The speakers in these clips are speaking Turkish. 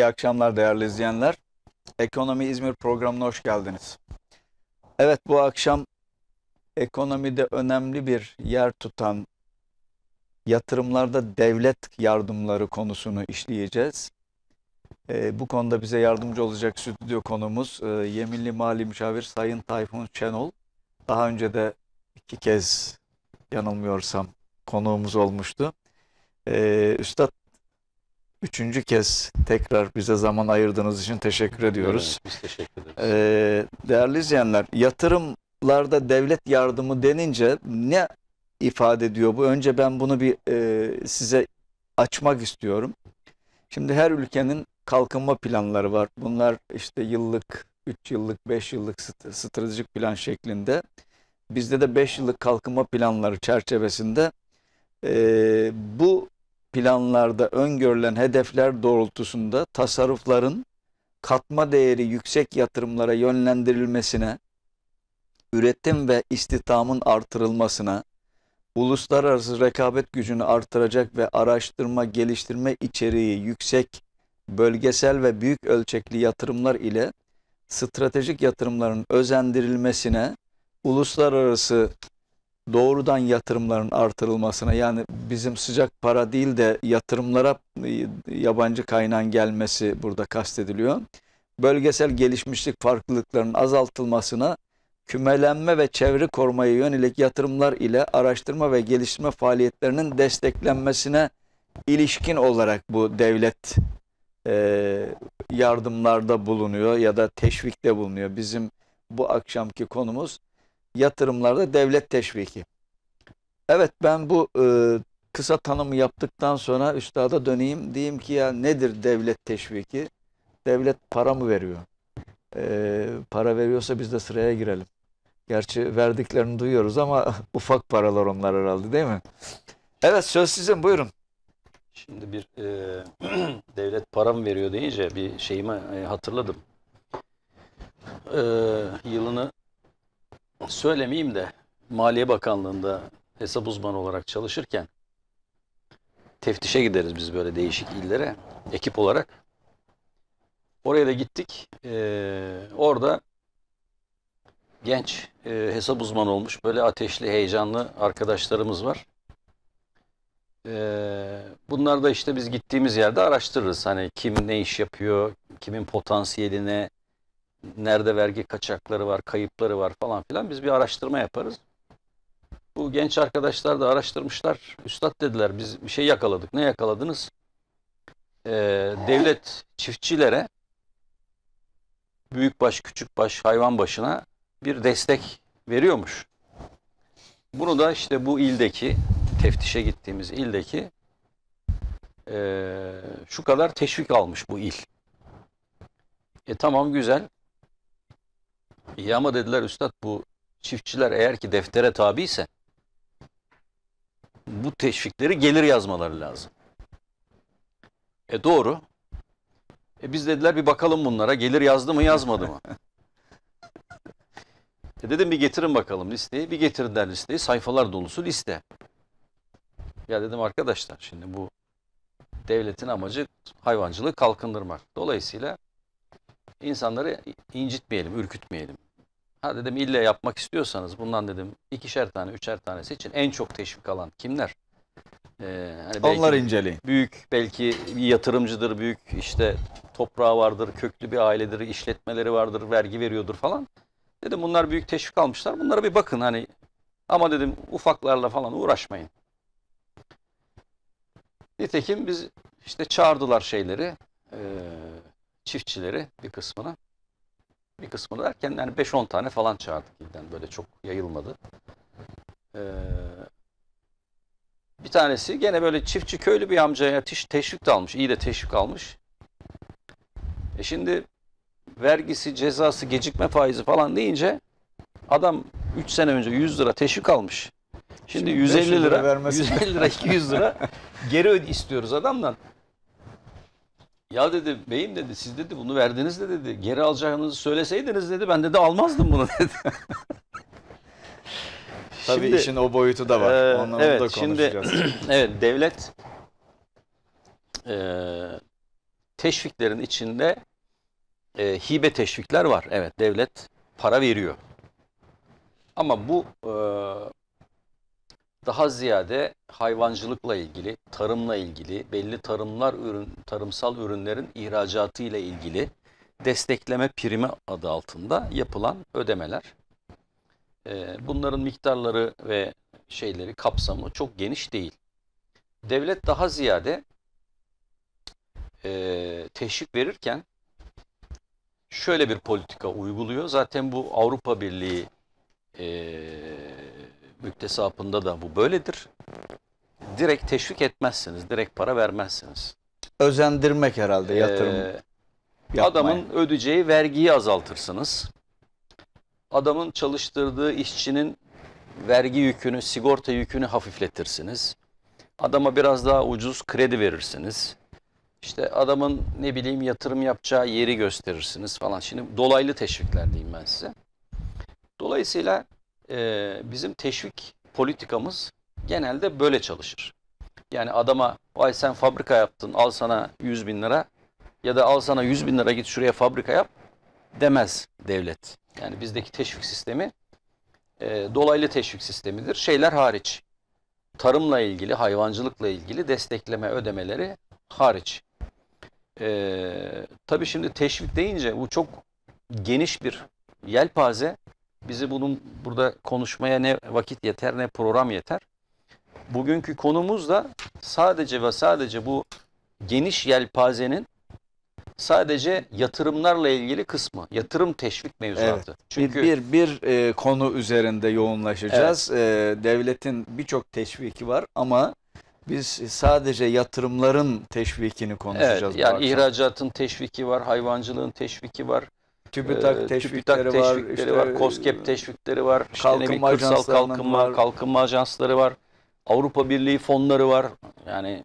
İyi akşamlar değerli izleyenler. Ekonomi İzmir programına hoş geldiniz. Evet bu akşam ekonomide önemli bir yer tutan yatırımlarda devlet yardımları konusunu işleyeceğiz. E, bu konuda bize yardımcı olacak stüdyo konumuz e, Yeminli Mali Müşavir Sayın Tayfun Şenol. Daha önce de iki kez yanılmıyorsam konuğumuz olmuştu. E, Üstad Üçüncü kez tekrar bize zaman ayırdığınız için teşekkür ediyoruz. Evet, biz teşekkür ederiz. Ee, değerli izleyenler, yatırımlarda devlet yardımı denince ne ifade ediyor bu? Önce ben bunu bir e, size açmak istiyorum. Şimdi her ülkenin kalkınma planları var. Bunlar işte yıllık, 3 yıllık, 5 yıllık stratejik plan şeklinde. Bizde de 5 yıllık kalkınma planları çerçevesinde e, bu planlarda öngörülen hedefler doğrultusunda tasarrufların katma değeri yüksek yatırımlara yönlendirilmesine, üretim ve istihdamın artırılmasına, uluslararası rekabet gücünü artıracak ve araştırma geliştirme içeriği yüksek bölgesel ve büyük ölçekli yatırımlar ile stratejik yatırımların özendirilmesine, uluslararası doğrudan yatırımların artırılmasına yani bizim sıcak para değil de yatırımlara e, yabancı kaynağın gelmesi burada kastediliyor. Bölgesel gelişmişlik farklılıklarının azaltılmasına kümelenme ve çevre korumaya yönelik yatırımlar ile araştırma ve geliştirme faaliyetlerinin desteklenmesine ilişkin olarak bu devlet e, yardımlarda bulunuyor ya da teşvikte bulunuyor. Bizim bu akşamki konumuz yatırımlarda devlet teşviki. Evet ben bu e, kısa tanımı yaptıktan sonra üstada döneyim. Diyeyim ki ya nedir devlet teşviki? Devlet para mı veriyor? E, para veriyorsa biz de sıraya girelim. Gerçi verdiklerini duyuyoruz ama ufak paralar onlar herhalde değil mi? Evet söz sizin buyurun. Şimdi bir e, devlet mı veriyor deyince bir şeyimi e, hatırladım. E, yılını söylemeyeyim de Maliye Bakanlığı'nda hesap uzmanı olarak çalışırken teftişe gideriz biz böyle değişik illere ekip olarak. Oraya da gittik. Ee, orada genç e, hesap uzmanı olmuş böyle ateşli heyecanlı arkadaşlarımız var. Ee, bunlar da işte biz gittiğimiz yerde araştırırız. Hani kim ne iş yapıyor, kimin potansiyeline nerede vergi kaçakları var, kayıpları var falan filan biz bir araştırma yaparız. Bu genç arkadaşlar da araştırmışlar. Üstad dediler biz bir şey yakaladık. Ne yakaladınız? Ee, devlet çiftçilere büyükbaş, küçükbaş, hayvan başına bir destek veriyormuş. Bunu da işte bu ildeki, teftişe gittiğimiz ildeki e, şu kadar teşvik almış bu il. E tamam güzel. İyi ama dediler üstad bu çiftçiler eğer ki deftere tabi ise bu teşvikleri gelir yazmaları lazım. E doğru. E biz dediler bir bakalım bunlara gelir yazdı mı yazmadı mı? e dedim bir getirin bakalım listeyi. Bir getirdiler listeyi sayfalar dolusu liste. Ya dedim arkadaşlar şimdi bu devletin amacı hayvancılığı kalkındırmak. Dolayısıyla insanları incitmeyelim, ürkütmeyelim. Ha dedim ille yapmak istiyorsanız bundan dedim ikişer tane, üçer tane için en çok teşvik alan kimler? Ee, hani belki Onlar inceleyin. Büyük belki bir yatırımcıdır, büyük işte toprağı vardır, köklü bir ailedir, işletmeleri vardır, vergi veriyordur falan. Dedim bunlar büyük teşvik almışlar. Bunlara bir bakın hani ama dedim ufaklarla falan uğraşmayın. Nitekim biz işte çağırdılar şeyleri. Ee, çiftçileri bir kısmını bir kısmını derken yani 5-10 tane falan çağırdık yani böyle çok yayılmadı. Ee, bir tanesi gene böyle çiftçi köylü bir amcaya teşvik de almış. iyi de teşvik almış. E şimdi vergisi, cezası, gecikme faizi falan deyince adam 3 sene önce 100 lira teşvik almış. Şimdi, Şimdi 150 lira, lira 150 lira 200 lira geri istiyoruz adamdan. Ya dedi beyim dedi siz dedi bunu verdiniz de dedi geri alacağınızı söyleseydiniz dedi ben dedi almazdım bunu dedi. Tabii şimdi, işin o boyutu da var. E, Onunla evet, da konuşacağız. Şimdi, evet devlet e, teşviklerin içinde e, hibe teşvikler var. Evet devlet para veriyor. Ama bu e, daha ziyade hayvancılıkla ilgili, tarımla ilgili, belli tarımlar ürün, tarımsal ürünlerin ihracatı ile ilgili destekleme primi adı altında yapılan ödemeler. Ee, bunların miktarları ve şeyleri kapsamı çok geniş değil. Devlet daha ziyade e, teşvik verirken şöyle bir politika uyguluyor. Zaten bu Avrupa Birliği e, müktesapında da bu böyledir. Direkt teşvik etmezsiniz, direkt para vermezsiniz. Özendirmek herhalde ee, yatırım. Ee, adamın ödeyeceği vergiyi azaltırsınız. Adamın çalıştırdığı işçinin vergi yükünü, sigorta yükünü hafifletirsiniz. Adama biraz daha ucuz kredi verirsiniz. İşte adamın ne bileyim yatırım yapacağı yeri gösterirsiniz falan. Şimdi dolaylı teşvikler diyeyim ben size. Dolayısıyla e, bizim teşvik politikamız genelde böyle çalışır. Yani adama vay sen fabrika yaptın al sana 100 bin lira ya da al sana 100 bin lira git şuraya fabrika yap demez devlet. Yani bizdeki teşvik sistemi e, dolaylı teşvik sistemidir. Şeyler hariç tarımla ilgili, hayvancılıkla ilgili destekleme ödemeleri hariç. E, tabii şimdi teşvik deyince bu çok geniş bir yelpaze. Bizi bunun burada konuşmaya ne vakit yeter ne program yeter. Bugünkü konumuz da sadece ve sadece bu geniş yelpazenin sadece yatırımlarla ilgili kısmı, yatırım teşvik mevzuatı. Evet. Çünkü bir bir, bir e, konu üzerinde yoğunlaşacağız. Evet. E, devletin birçok teşviki var ama biz sadece yatırımların teşvikini konuşacağız. Evet, yani ihracatın teşviki var, hayvancılığın teşviki var, TÜBİTAK ee, teşvikleri, TÜBİTAK teşvikleri var, işte, var, KOSGEB e, teşvikleri var, işte kalkınma, işte kırsal kalkınma, var. kalkınma ajansları var, Avrupa Birliği fonları var. Yani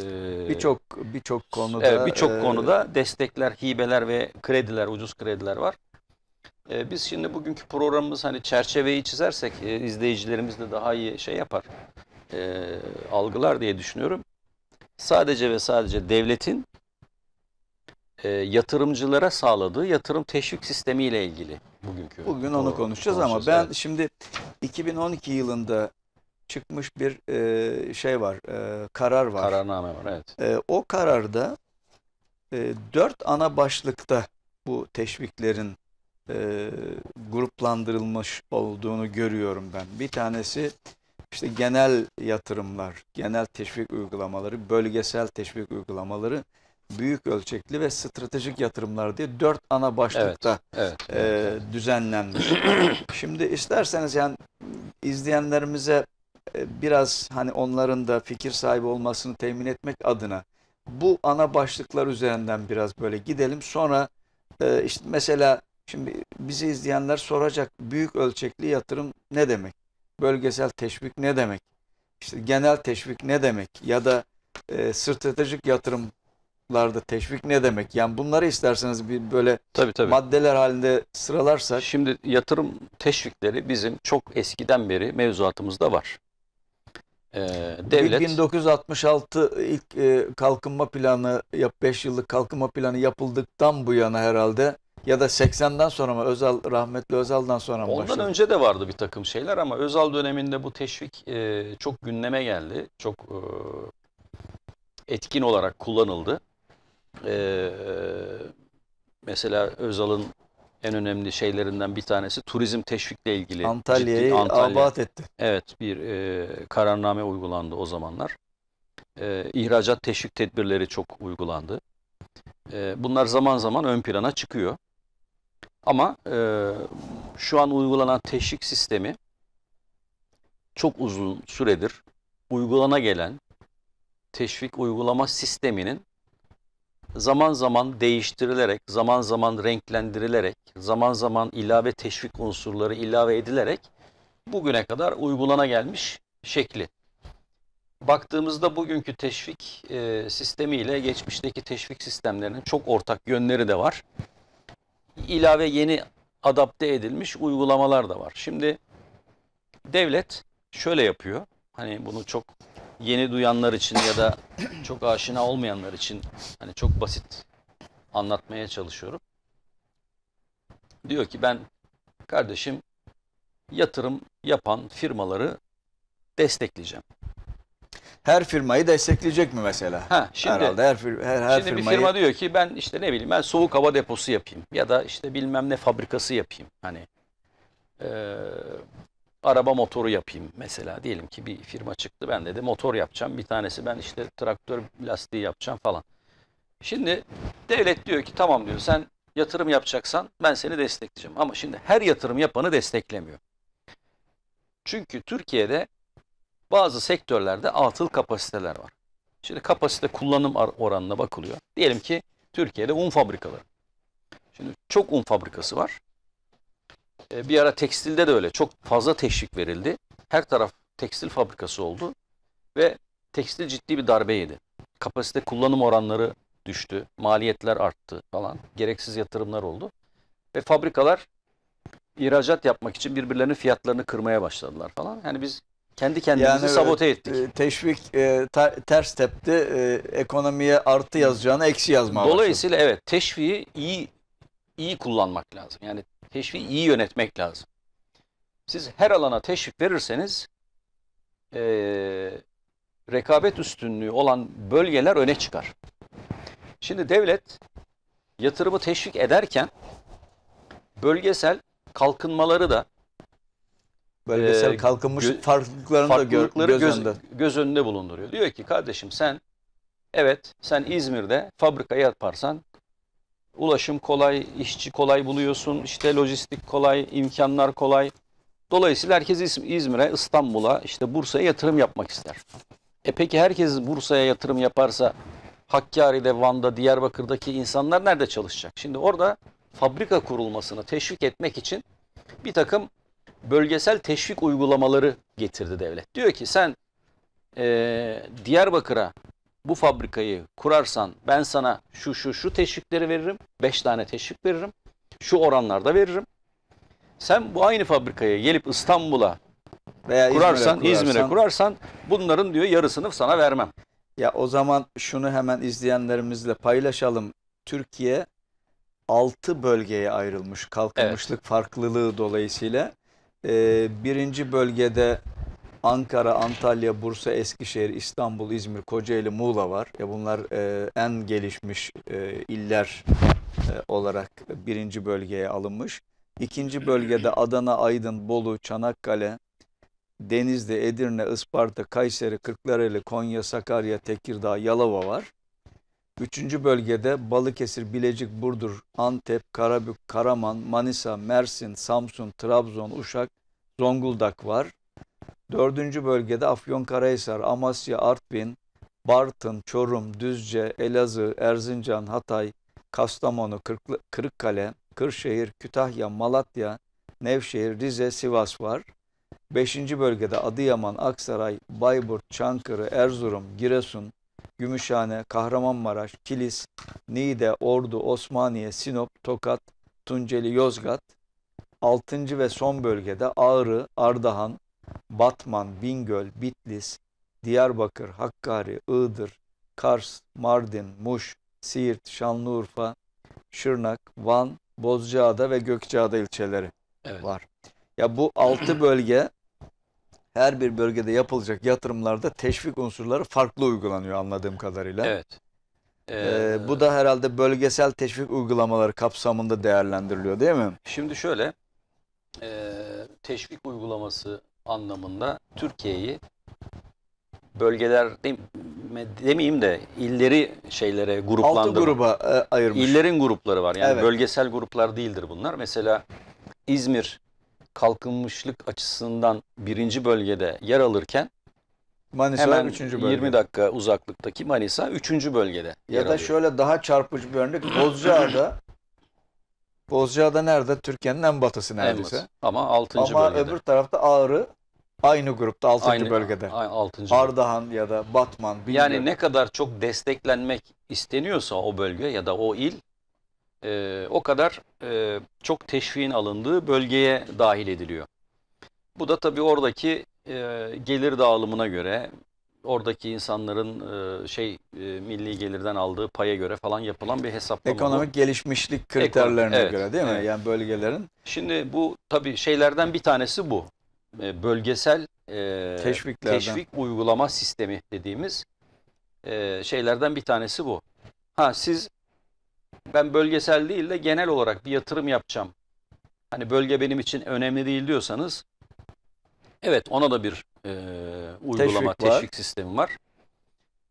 e, birçok birçok konuda evet, birçok e, konuda destekler, hibeler ve krediler, ucuz krediler var. E, biz şimdi bugünkü programımız hani çerçeveyi çizersek e, izleyicilerimiz de daha iyi şey yapar, e, algılar diye düşünüyorum. Sadece ve sadece devletin e, yatırımcılara sağladığı yatırım teşvik sistemi ile ilgili bugünkü. Bugün onu doğru, konuşacağız ama ben evet. şimdi 2012 yılında çıkmış bir e, şey var, e, karar var. Kararname var, evet. E, o kararda e, dört ana başlıkta bu teşviklerin e, gruplandırılmış olduğunu görüyorum ben. Bir tanesi işte genel yatırımlar, genel teşvik uygulamaları, bölgesel teşvik uygulamaları, büyük ölçekli ve stratejik yatırımlar diye dört ana başlıkta evet, evet. E, düzenlenmiş. Şimdi isterseniz yani izleyenlerimize e, biraz hani onların da fikir sahibi olmasını temin etmek adına bu ana başlıklar üzerinden biraz böyle gidelim. Sonra e, işte mesela şimdi bizi izleyenler soracak büyük ölçekli yatırım ne demek? Bölgesel teşvik ne demek? İşte genel teşvik ne demek? Ya da e, stratejik yatırım larda teşvik ne demek? Yani bunları isterseniz bir böyle tabii, tabii. maddeler halinde sıralarsak. Şimdi yatırım teşvikleri bizim çok eskiden beri mevzuatımızda var. Ee, devlet 1966 ilk e, kalkınma planı yap 5 yıllık kalkınma planı yapıldıktan bu yana herhalde ya da 80'den sonra mı Özal rahmetli Özal'dan sonra mı Ondan başladı? önce de vardı bir takım şeyler ama Özal döneminde bu teşvik e, çok gündeme geldi. Çok e, etkin olarak kullanıldı e, mesela Özal'ın en önemli şeylerinden bir tanesi turizm teşvikle ilgili. Antalya'yı Antalya, abat etti. Evet bir e, kararname uygulandı o zamanlar. E, ihracat teşvik tedbirleri çok uygulandı. E, bunlar zaman zaman ön plana çıkıyor. Ama e, şu an uygulanan teşvik sistemi çok uzun süredir uygulana gelen teşvik uygulama sisteminin zaman zaman değiştirilerek, zaman zaman renklendirilerek, zaman zaman ilave teşvik unsurları ilave edilerek bugüne kadar uygulana gelmiş şekli. Baktığımızda bugünkü teşvik e, sistemiyle geçmişteki teşvik sistemlerinin çok ortak yönleri de var. İlave yeni adapte edilmiş uygulamalar da var. Şimdi devlet şöyle yapıyor. Hani bunu çok yeni duyanlar için ya da çok aşina olmayanlar için hani çok basit anlatmaya çalışıyorum. Diyor ki ben kardeşim yatırım yapan firmaları destekleyeceğim. Her firmayı destekleyecek mi mesela? Ha, şimdi, Herhalde her, her, her şimdi firmayı... bir firma diyor ki ben işte ne bileyim ben soğuk hava deposu yapayım ya da işte bilmem ne fabrikası yapayım. Hani e, araba motoru yapayım mesela diyelim ki bir firma çıktı ben dedi motor yapacağım bir tanesi ben işte traktör lastiği yapacağım falan. Şimdi devlet diyor ki tamam diyor sen yatırım yapacaksan ben seni destekleyeceğim ama şimdi her yatırım yapanı desteklemiyor. Çünkü Türkiye'de bazı sektörlerde atıl kapasiteler var. Şimdi kapasite kullanım oranına bakılıyor. Diyelim ki Türkiye'de un fabrikaları. Şimdi çok un fabrikası var. E, bir ara tekstilde de öyle. Çok fazla teşvik verildi. Her taraf tekstil fabrikası oldu ve tekstil ciddi bir darbe yedi. Kapasite kullanım oranları düştü, maliyetler arttı falan. Gereksiz yatırımlar oldu. Ve fabrikalar ihracat yapmak için birbirlerinin fiyatlarını kırmaya başladılar falan. Yani biz kendi kendimizi yani, sabote e, ettik. E, teşvik e, ter, ters tepti. E, ekonomiye artı yazacağını eksi yazma Dolayısıyla başladı. evet teşviği iyi iyi kullanmak lazım. Yani teşvi iyi yönetmek lazım. Siz her alana teşvik verirseniz e, rekabet üstünlüğü olan bölgeler öne çıkar. Şimdi devlet yatırımı teşvik ederken bölgesel kalkınmaları da bölgesel e, kalkınmış gö farklılıklarını da gö göz, göz, önünde. göz önünde bulunduruyor. Diyor ki kardeşim sen evet sen İzmir'de fabrika yaparsan Ulaşım kolay, işçi kolay buluyorsun, işte lojistik kolay, imkanlar kolay. Dolayısıyla herkes İzmir'e, İstanbul'a, işte Bursa'ya yatırım yapmak ister. E peki herkes Bursa'ya yatırım yaparsa Hakkari'de, Van'da, Diyarbakır'daki insanlar nerede çalışacak? Şimdi orada fabrika kurulmasını teşvik etmek için bir takım bölgesel teşvik uygulamaları getirdi devlet. Diyor ki sen e, Diyarbakır'a bu fabrikayı kurarsan ben sana şu şu şu teşvikleri veririm. beş tane teşvik veririm. Şu oranlarda veririm. Sen bu aynı fabrikayı gelip İstanbul'a veya kurarsan, İzmir'e kurarsan, İzmir kurarsan bunların diyor yarısını sana vermem. Ya o zaman şunu hemen izleyenlerimizle paylaşalım. Türkiye 6 bölgeye ayrılmış kalkınmışlık evet. farklılığı dolayısıyla. Ee, birinci bölgede Ankara, Antalya, Bursa, Eskişehir, İstanbul, İzmir, Kocaeli, Muğla var. Ya e, bunlar e, en gelişmiş e, iller e, olarak birinci bölgeye alınmış. İkinci bölgede Adana, Aydın, Bolu, Çanakkale, Denizli, Edirne, Isparta, Kayseri, Kırklareli, Konya, Sakarya, Tekirdağ, Yalova var. Üçüncü bölgede Balıkesir, Bilecik, Burdur, Antep, Karabük, Karaman, Manisa, Mersin, Samsun, Trabzon, Uşak, Zonguldak var. Dördüncü bölgede Afyonkarahisar, Amasya, Artvin, Bartın, Çorum, Düzce, Elazığ, Erzincan, Hatay, Kastamonu, Kırklı, Kırıkkale, Kırşehir, Kütahya, Malatya, Nevşehir, Rize, Sivas var. Beşinci bölgede Adıyaman, Aksaray, Bayburt, Çankırı, Erzurum, Giresun, Gümüşhane, Kahramanmaraş, Kilis, Niğde, Ordu, Osmaniye, Sinop, Tokat, Tunceli, Yozgat. Altıncı ve son bölgede Ağrı, Ardahan, Batman, Bingöl, Bitlis, Diyarbakır, Hakkari, Iğdır, Kars, Mardin, Muş, Siirt, Şanlıurfa, Şırnak, Van, Bozcaada ve Gökçeada ilçeleri evet. var. Ya bu altı bölge her bir bölgede yapılacak yatırımlarda teşvik unsurları farklı uygulanıyor anladığım kadarıyla. Evet. Ee, ee, bu da herhalde bölgesel teşvik uygulamaları kapsamında değerlendiriliyor değil mi? Şimdi şöyle e, teşvik uygulaması anlamında Türkiye'yi bölgeler de, demeyeyim de illeri şeylere gruplandırma. Altı gruba e, ayırmış. İllerin grupları var. Yani evet. bölgesel gruplar değildir bunlar. Mesela İzmir kalkınmışlık açısından birinci bölgede yer alırken Manisa Hemen 3. bölge. 20 dakika uzaklıktaki Manisa 3. bölgede. Ya da alıyor. şöyle daha çarpıcı bir örnek Bozcaada. Bozcaada nerede? Türkiye'nin en batısı neredeyse. En batı. Ama 6. bölgede. Ama öbür tarafta Ağrı Aynı grupta 6. Aynı, bölgede. Aynı, 6. Ardahan ya da Batman. Bilmiyorum. Yani ne kadar çok desteklenmek isteniyorsa o bölge ya da o il e, o kadar e, çok teşviğin alındığı bölgeye dahil ediliyor. Bu da tabii oradaki e, gelir dağılımına göre, oradaki insanların e, şey e, milli gelirden aldığı paya göre falan yapılan bir hesaplama. Ekonomik gelişmişlik kriterlerine Ekon göre değil mi? Evet. Yani bölgelerin. Şimdi bu tabii şeylerden bir tanesi bu. E, bölgesel e, teşvik uygulama sistemi dediğimiz e, şeylerden bir tanesi bu. Ha siz ben bölgesel değil de genel olarak bir yatırım yapacağım. Hani bölge benim için önemli değil diyorsanız evet ona da bir e, uygulama teşvik, teşvik var. sistemi var.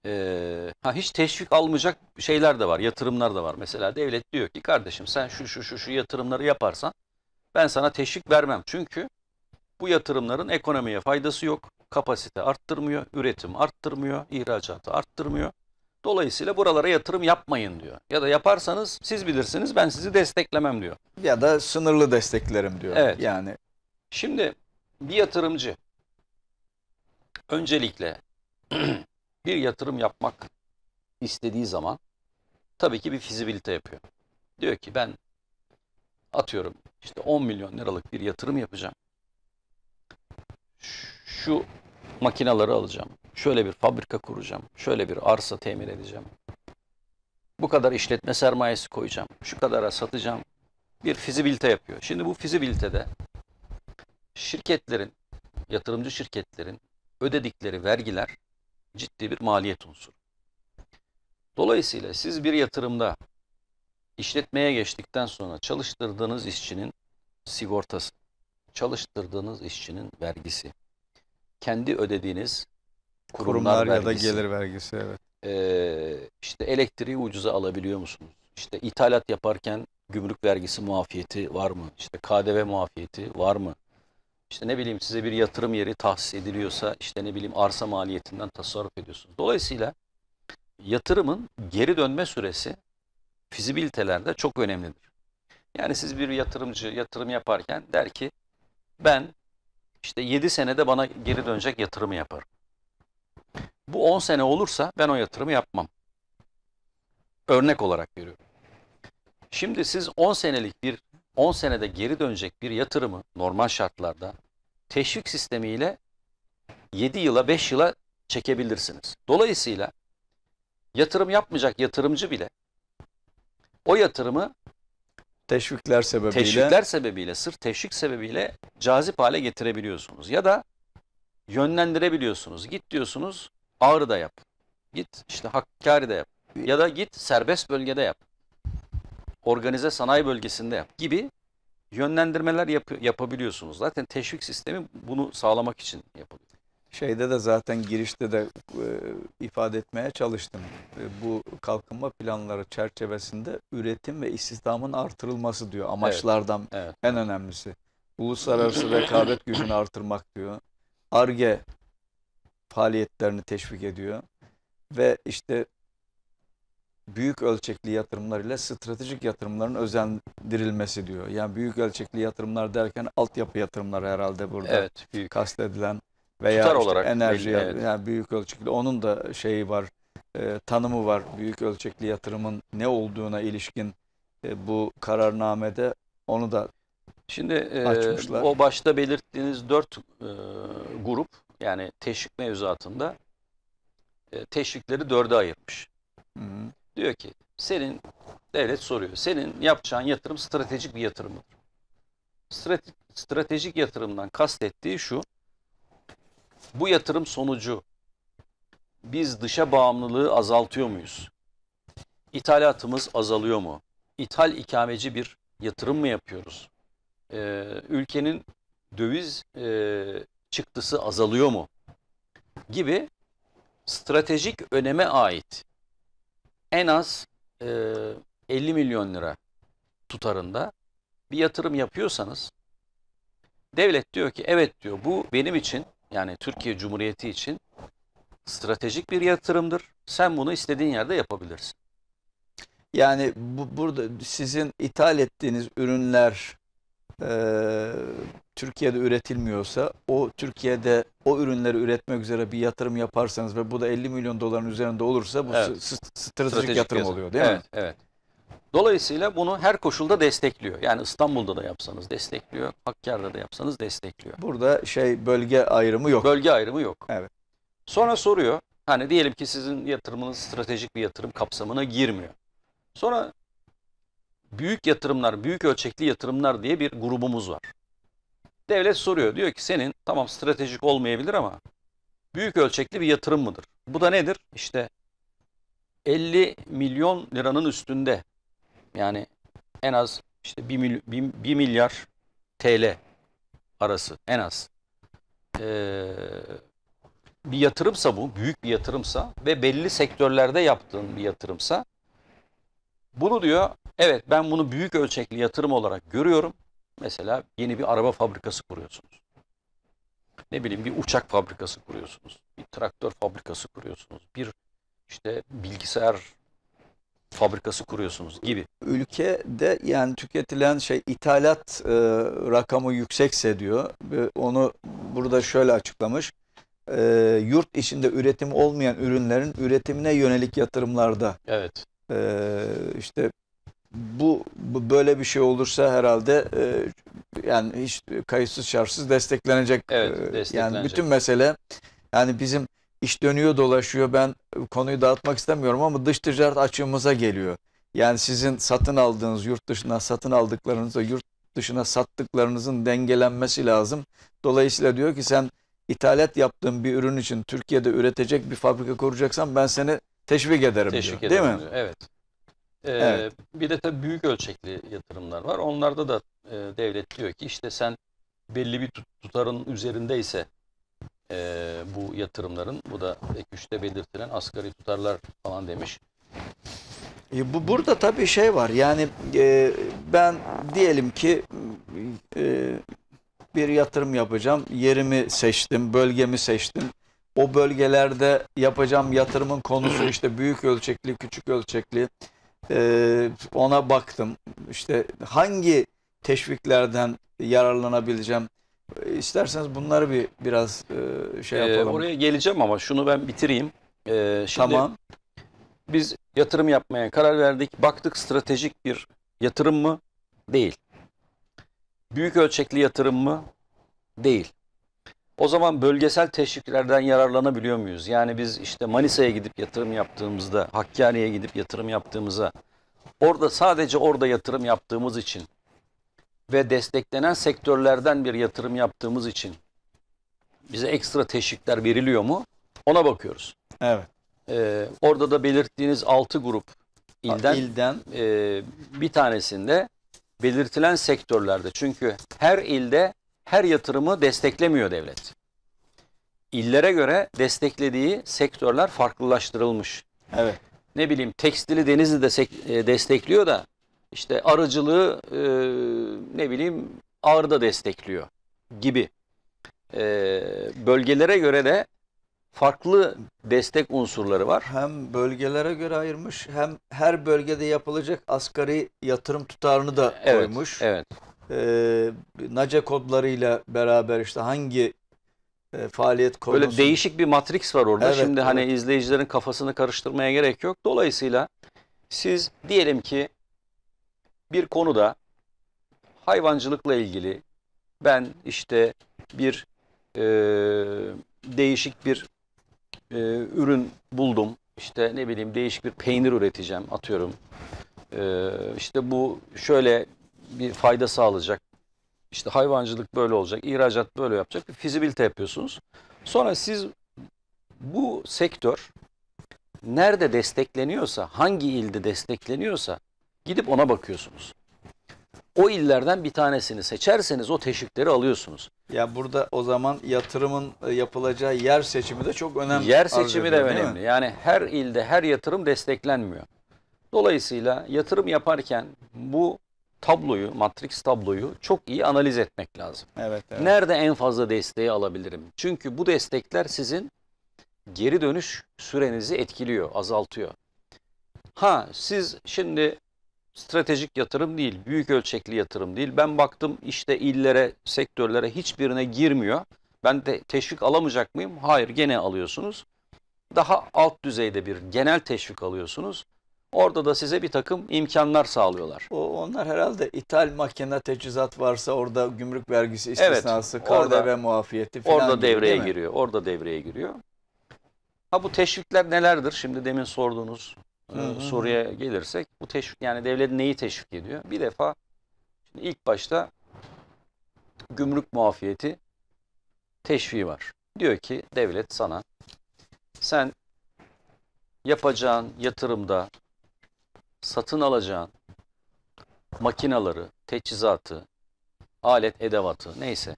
E, ha hiç teşvik almayacak şeyler de var, yatırımlar da var. Mesela devlet diyor ki kardeşim sen şu şu şu şu yatırımları yaparsan ben sana teşvik vermem. Çünkü bu yatırımların ekonomiye faydası yok. Kapasite arttırmıyor, üretim arttırmıyor, ihracatı arttırmıyor. Dolayısıyla buralara yatırım yapmayın diyor. Ya da yaparsanız siz bilirsiniz ben sizi desteklemem diyor. Ya da sınırlı desteklerim diyor. Evet. Yani. Şimdi bir yatırımcı öncelikle bir yatırım yapmak istediği zaman tabii ki bir fizibilite yapıyor. Diyor ki ben atıyorum işte 10 milyon liralık bir yatırım yapacağım şu makinaları alacağım, şöyle bir fabrika kuracağım, şöyle bir arsa temin edeceğim, bu kadar işletme sermayesi koyacağım, şu kadara satacağım, bir fizibilite yapıyor. Şimdi bu fizibilitede şirketlerin, yatırımcı şirketlerin ödedikleri vergiler ciddi bir maliyet unsuru. Dolayısıyla siz bir yatırımda işletmeye geçtikten sonra çalıştırdığınız işçinin sigortası, çalıştırdığınız işçinin vergisi, kendi ödediğiniz kurumlar, kurumlar vergisi, ya da gelir vergisi evet. Ee, işte elektriği ucuza alabiliyor musunuz? İşte ithalat yaparken gümrük vergisi muafiyeti var mı? İşte KDV muafiyeti var mı? İşte ne bileyim size bir yatırım yeri tahsis ediliyorsa işte ne bileyim arsa maliyetinden tasarruf ediyorsunuz. Dolayısıyla yatırımın geri dönme süresi fizibilitelerde çok önemlidir. Yani siz bir yatırımcı yatırım yaparken der ki ben işte 7 senede bana geri dönecek yatırımı yaparım. Bu 10 sene olursa ben o yatırımı yapmam. Örnek olarak görüyorum. Şimdi siz 10 senelik bir 10 senede geri dönecek bir yatırımı normal şartlarda teşvik sistemiyle 7 yıla 5 yıla çekebilirsiniz. Dolayısıyla yatırım yapmayacak yatırımcı bile o yatırımı Teşvikler sebebiyle. Teşvikler sebebiyle, sırf teşvik sebebiyle cazip hale getirebiliyorsunuz. Ya da yönlendirebiliyorsunuz. Git diyorsunuz Ağrı'da yap. Git işte Hakkari'de yap. Ya da git serbest bölgede yap. Organize sanayi bölgesinde yap gibi yönlendirmeler yap yapabiliyorsunuz. Zaten teşvik sistemi bunu sağlamak için yapılıyor şeyde de zaten girişte de e, ifade etmeye çalıştım. E, bu kalkınma planları çerçevesinde üretim ve istihdamın artırılması diyor amaçlardan evet, en önemlisi. Uluslararası rekabet gücünü artırmak diyor. ARGE faaliyetlerini teşvik ediyor ve işte büyük ölçekli yatırımlar ile stratejik yatırımların özendirilmesi diyor. Yani büyük ölçekli yatırımlar derken altyapı yatırımları herhalde burada evet, büyük. kastedilen veya Tutar işte olarak enerjiye belli, evet. yani büyük ölçekli onun da şeyi var e, tanımı var büyük ölçekli yatırımın ne olduğuna ilişkin e, bu kararnamede onu da Şimdi e, açmışlar. o başta belirttiğiniz dört e, grup yani teşvik mevzuatında e, teşvikleri dörde ayırmış. Hı hı. Diyor ki senin devlet soruyor senin yapacağın yatırım stratejik bir yatırımdır. Strate, stratejik yatırımdan kastettiği şu bu yatırım sonucu biz dışa bağımlılığı azaltıyor muyuz? İthalatımız azalıyor mu? İthal ikameci bir yatırım mı yapıyoruz? Ee, ülkenin döviz e, çıktısı azalıyor mu? Gibi stratejik öneme ait en az e, 50 milyon lira tutarında bir yatırım yapıyorsanız devlet diyor ki evet diyor bu benim için yani Türkiye Cumhuriyeti için stratejik bir yatırımdır. Sen bunu istediğin yerde yapabilirsin. Yani bu, burada sizin ithal ettiğiniz ürünler e, Türkiye'de üretilmiyorsa o Türkiye'de o ürünleri üretmek üzere bir yatırım yaparsanız ve bu da 50 milyon doların üzerinde olursa bu evet. stratejik, stratejik yatırım yazın. oluyor değil evet, mi? Evet. Dolayısıyla bunu her koşulda destekliyor. Yani İstanbul'da da yapsanız destekliyor, Hakkari'de de yapsanız destekliyor. Burada şey bölge ayrımı yok. Bölge ayrımı yok. Evet. Sonra soruyor, hani diyelim ki sizin yatırımınız stratejik bir yatırım kapsamına girmiyor. Sonra büyük yatırımlar, büyük ölçekli yatırımlar diye bir grubumuz var. Devlet soruyor, diyor ki senin tamam stratejik olmayabilir ama büyük ölçekli bir yatırım mıdır? Bu da nedir? İşte 50 milyon liranın üstünde yani en az işte 1, mil, 1 milyar TL arası en az. Ee, bir yatırımsa bu, büyük bir yatırımsa ve belli sektörlerde yaptığın bir yatırımsa bunu diyor, evet ben bunu büyük ölçekli yatırım olarak görüyorum. Mesela yeni bir araba fabrikası kuruyorsunuz. Ne bileyim bir uçak fabrikası kuruyorsunuz, bir traktör fabrikası kuruyorsunuz, bir işte bilgisayar fabrikası kuruyorsunuz gibi. Ülkede yani tüketilen şey ithalat e, rakamı yüksekse diyor. Onu burada şöyle açıklamış. E, yurt içinde üretim olmayan ürünlerin üretimine yönelik yatırımlarda. Evet. E, işte bu, bu böyle bir şey olursa herhalde e, yani hiç kayıtsız şartsız desteklenecek. Evet, e, desteklenecek. Yani bütün mesele yani bizim iş dönüyor dolaşıyor. Ben e, konuyu dağıtmak istemiyorum ama dış ticaret açığımıza geliyor. Yani sizin satın aldığınız yurt dışına satın aldıklarınızla yurt dışına sattıklarınızın dengelenmesi lazım. Dolayısıyla diyor ki sen ithalat yaptığın bir ürün için Türkiye'de üretecek bir fabrika kuracaksan ben seni teşvik ederim teşvik diyor. Ederim Değil mi? Diyor. Evet. Ee, evet. Bir de tabii büyük ölçekli yatırımlar var. Onlarda da e, devlet diyor ki işte sen belli bir tutarın üzerindeyse e, bu yatırımların. Bu da ek üçte belirtilen asgari tutarlar falan demiş. E, bu Burada tabii şey var yani e, ben diyelim ki e, bir yatırım yapacağım. Yerimi seçtim, bölgemi seçtim. O bölgelerde yapacağım yatırımın konusu işte büyük ölçekli, küçük ölçekli. Ee, ona baktım. İşte hangi teşviklerden yararlanabileceğim? İsterseniz bunları bir biraz e, şey ee, yapalım. Ee, oraya geleceğim ama şunu ben bitireyim. Ee, şimdi tamam. Biz yatırım yapmaya karar verdik. Baktık stratejik bir yatırım mı? Değil. Büyük ölçekli yatırım mı? Değil. O zaman bölgesel teşviklerden yararlanabiliyor muyuz? Yani biz işte Manisa'ya gidip yatırım yaptığımızda, Hakkari'ye gidip yatırım yaptığımıza, orada sadece orada yatırım yaptığımız için ve desteklenen sektörlerden bir yatırım yaptığımız için bize ekstra teşvikler veriliyor mu? Ona bakıyoruz. Evet. Ee, orada da belirttiğiniz 6 grup ilden, ilden. E, bir tanesinde belirtilen sektörlerde. Çünkü her ilde her yatırımı desteklemiyor devlet. İllere göre desteklediği sektörler farklılaştırılmış. Evet. Ne bileyim tekstili Denizli'de e, destekliyor da işte arıcılığı e, ne bileyim ağrıda destekliyor gibi e, bölgelere göre de farklı destek unsurları var. Hem bölgelere göre ayırmış hem her bölgede yapılacak asgari yatırım tutarını da evet, koymuş. Evet. Ee, NACE kodlarıyla beraber işte hangi e, faaliyet konusu. Böyle değişik bir matrix var orada. Evet, Şimdi hani evet. hani izleyicilerin kafasını karıştırmaya gerek yok. Dolayısıyla siz diyelim ki bir konuda hayvancılıkla ilgili ben işte bir e, değişik bir e, ürün buldum. İşte ne bileyim değişik bir peynir üreteceğim atıyorum. E, işte bu şöyle bir fayda sağlayacak. İşte hayvancılık böyle olacak, ihracat böyle yapacak bir fizibilite yapıyorsunuz. Sonra siz bu sektör nerede destekleniyorsa, hangi ilde destekleniyorsa Gidip ona bakıyorsunuz. O illerden bir tanesini seçerseniz o teşvikleri alıyorsunuz. Ya burada o zaman yatırımın e, yapılacağı yer seçimi de çok önemli. Yer seçimi ediyor, de önemli. Yani her ilde her yatırım desteklenmiyor. Dolayısıyla yatırım yaparken bu tabloyu, matrix tabloyu çok iyi analiz etmek lazım. Evet, evet. Nerede en fazla desteği alabilirim? Çünkü bu destekler sizin geri dönüş sürenizi etkiliyor, azaltıyor. Ha siz şimdi stratejik yatırım değil, büyük ölçekli yatırım değil. Ben baktım işte illere, sektörlere hiçbirine girmiyor. Ben de teşvik alamayacak mıyım? Hayır, gene alıyorsunuz. Daha alt düzeyde bir genel teşvik alıyorsunuz. Orada da size bir takım imkanlar sağlıyorlar. O, onlar herhalde ithal makine teçhizat varsa orada gümrük vergisi istisnası, evet, orada, ve muafiyeti falan. Orada devreye giriyor. Orada devreye giriyor. Ha bu teşvikler nelerdir? Şimdi demin sorduğunuz Suriye ee, gelirsek bu teşvik yani devlet neyi teşvik ediyor? Bir defa şimdi ilk başta gümrük muafiyeti teşviği var. Diyor ki devlet sana sen yapacağın yatırımda satın alacağın makinaları, teçhizatı, alet edevatı neyse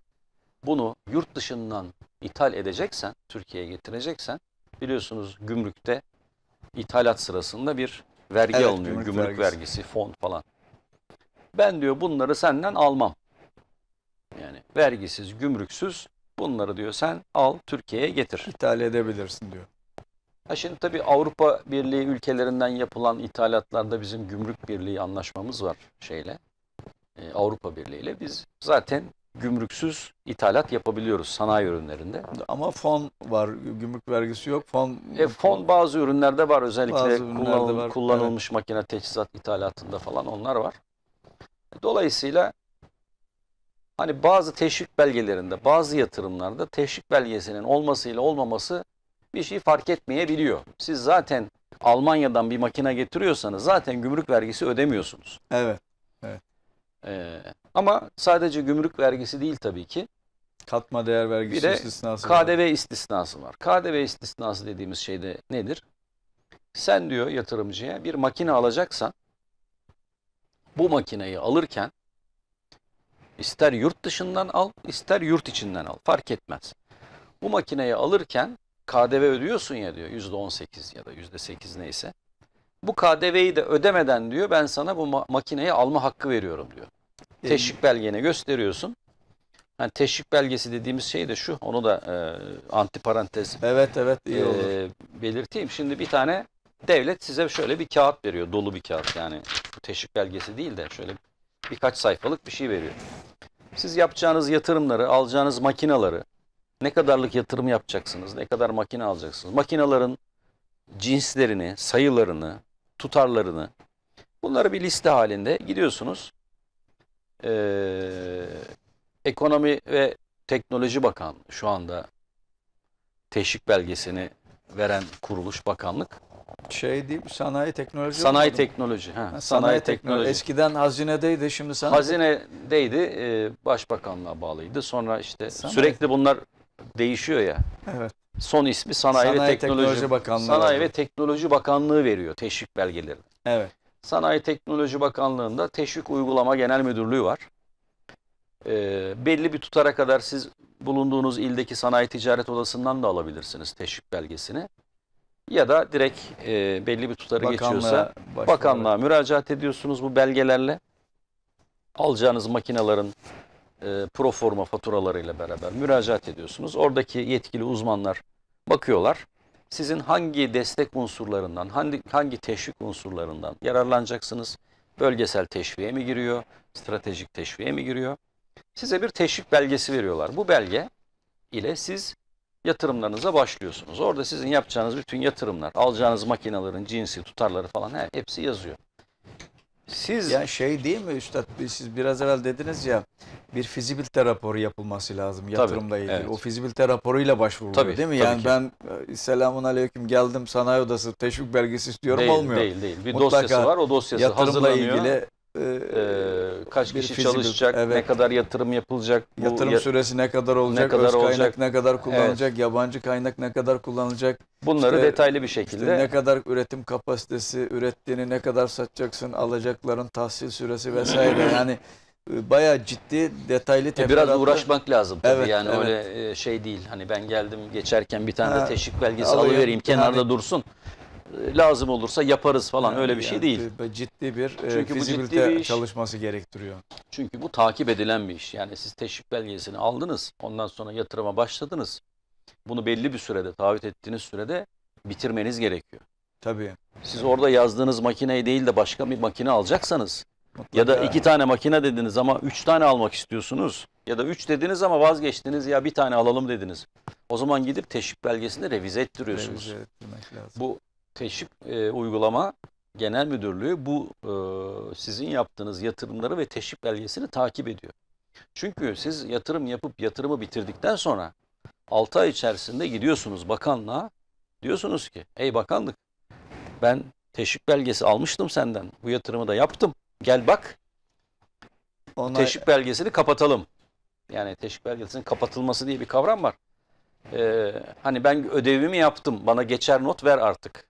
bunu yurt dışından ithal edeceksen, Türkiye'ye getireceksen biliyorsunuz gümrükte ithalat sırasında bir vergi evet, alınıyor. Gümrük, gümrük vergisi. vergisi, fon falan. Ben diyor bunları senden almam. Yani vergisiz, gümrüksüz bunları diyor sen al Türkiye'ye getir. İthal edebilirsin diyor. Ha şimdi tabii Avrupa Birliği ülkelerinden yapılan ithalatlarda bizim gümrük birliği anlaşmamız var şeyle. E, Avrupa Birliği ile biz zaten gümrüksüz ithalat yapabiliyoruz sanayi ürünlerinde. Ama fon var, gümrük vergisi yok. Fon e, fon bazı ürünlerde var özellikle bazı kullanıl, var. kullanılmış evet. makine teçhizat ithalatında falan onlar var. Dolayısıyla hani bazı teşvik belgelerinde, bazı yatırımlarda teşvik belgesinin olmasıyla olmaması bir şey fark etmeyebiliyor. Siz zaten Almanya'dan bir makine getiriyorsanız zaten gümrük vergisi ödemiyorsunuz. Evet. evet. Ee, ama sadece gümrük vergisi değil tabii ki. Katma değer vergisi de istisnası KDV var. istisnası var. KDV istisnası dediğimiz şey de nedir? Sen diyor yatırımcıya bir makine alacaksan bu makineyi alırken ister yurt dışından al ister yurt içinden al fark etmez. Bu makineyi alırken KDV ödüyorsun ya diyor %18 ya da %8 neyse. Bu KDV'yi de ödemeden diyor ben sana bu makineyi alma hakkı veriyorum diyor teşvik belgeni gösteriyorsun. Yani teşvik belgesi dediğimiz şey de şu, onu da e, antiparantez evet, evet, iyi e, olur. belirteyim. Şimdi bir tane devlet size şöyle bir kağıt veriyor, dolu bir kağıt yani bu teşvik belgesi değil de şöyle birkaç sayfalık bir şey veriyor. Siz yapacağınız yatırımları, alacağınız makinaları, ne kadarlık yatırım yapacaksınız, ne kadar makine alacaksınız, makinaların cinslerini, sayılarını, tutarlarını bunları bir liste halinde gidiyorsunuz e, Ekonomi ve Teknoloji Bakan, şu anda teşvik belgesini veren kuruluş bakanlık. Şey değil mi? Sanayi teknoloji. Sanayi teknoloji. Ha, sanayi, sanayi teknoloji. Eskiden hazinedeydi şimdi sanayi. Hazinedeydi. E, başbakanlığa bağlıydı. Sonra işte sanayi. sürekli bunlar değişiyor ya. Evet. Son ismi Sanayi, sanayi ve Teknoloji, teknoloji Bakanlığı. Sanayi oldu. ve Teknoloji Bakanlığı veriyor teşvik belgelerini. Evet. Sanayi Teknoloji Bakanlığı'nda Teşvik Uygulama Genel Müdürlüğü var. E, belli bir tutara kadar siz bulunduğunuz ildeki sanayi ticaret odasından da alabilirsiniz teşvik belgesini. Ya da direkt e, belli bir tutarı bakanlığa, geçiyorsa başvuru. bakanlığa müracaat ediyorsunuz bu belgelerle. Alacağınız makinelerin e, proforma faturalarıyla beraber müracaat ediyorsunuz. Oradaki yetkili uzmanlar bakıyorlar sizin hangi destek unsurlarından, hangi, hangi teşvik unsurlarından yararlanacaksınız? Bölgesel teşviğe mi giriyor, stratejik teşviğe mi giriyor? Size bir teşvik belgesi veriyorlar. Bu belge ile siz yatırımlarınıza başlıyorsunuz. Orada sizin yapacağınız bütün yatırımlar, alacağınız makinelerin cinsi, tutarları falan he, hepsi yazıyor. Siz Ya şey değil mi Üstad siz biraz evvel dediniz ya bir fizibilite raporu yapılması lazım yatırımla ilgili. Evet. O fizibilite raporuyla başvuruluyor tabii, değil mi? Yani ki. ben e, selamun aleyküm geldim sanayi odası teşvik belgesi istiyorum değil, olmuyor. Değil değil bir Mutlaka dosyası var o dosyası yatırımla hazırlanıyor. ilgili e, kaç kişi physical, çalışacak, evet. ne kadar yatırım yapılacak, bu yatırım ya, süresi ne kadar olacak, ne kadar öz olacak, kaynak ne kadar kullanılacak, evet. yabancı kaynak ne kadar kullanılacak. Bunları işte, detaylı bir şekilde. Işte ne kadar üretim kapasitesi, ürettiğini ne kadar satacaksın, alacakların tahsil süresi vesaire yani e, bayağı ciddi detaylı teferruatlı. Biraz uğraşmak lazım tabii evet, yani evet. öyle e, şey değil. Hani ben geldim geçerken bir tane ha, de teşvik belgesi alayım, alıvereyim kenarda yani, dursun lazım olursa yaparız falan yani, öyle bir şey yani, değil. Ciddi bir e, çünkü e, fizibilite bir iş, çalışması gerektiriyor. Çünkü bu takip edilen bir iş. Yani siz teşvik belgesini aldınız ondan sonra yatırıma başladınız. Bunu belli bir sürede taahhüt ettiğiniz sürede bitirmeniz gerekiyor. Tabii. Siz evet. orada yazdığınız makineyi değil de başka bir makine alacaksanız Mutlaka. ya da iki tane makine dediniz ama üç tane almak istiyorsunuz ya da üç dediniz ama vazgeçtiniz ya bir tane alalım dediniz. O zaman gidip teşvik belgesini revize ettiriyorsunuz. Revize ettirmek lazım. Bu Teşvik e, Uygulama Genel Müdürlüğü bu e, sizin yaptığınız yatırımları ve teşvik belgesini takip ediyor. Çünkü siz yatırım yapıp yatırımı bitirdikten sonra 6 ay içerisinde gidiyorsunuz bakanlığa. Diyorsunuz ki ey bakanlık ben teşvik belgesi almıştım senden. Bu yatırımı da yaptım. Gel bak. Ona... Teşvik belgesini kapatalım. Yani teşvik belgesinin kapatılması diye bir kavram var. Ee, hani ben ödevimi yaptım. Bana geçer not ver artık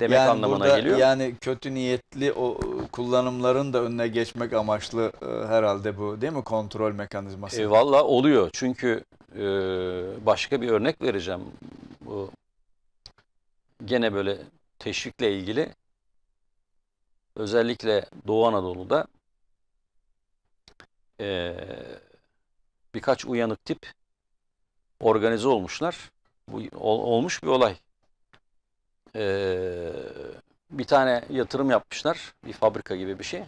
demek yani anlamına burada, geliyor. Yani kötü niyetli o e, kullanımların da önüne geçmek amaçlı e, herhalde bu değil mi kontrol mekanizması? E, Valla oluyor çünkü e, başka bir örnek vereceğim. Bu gene böyle teşvikle ilgili özellikle Doğu Anadolu'da e, birkaç uyanık tip organize olmuşlar. Bu ol, olmuş bir olay e, bir tane yatırım yapmışlar. Bir fabrika gibi bir şey.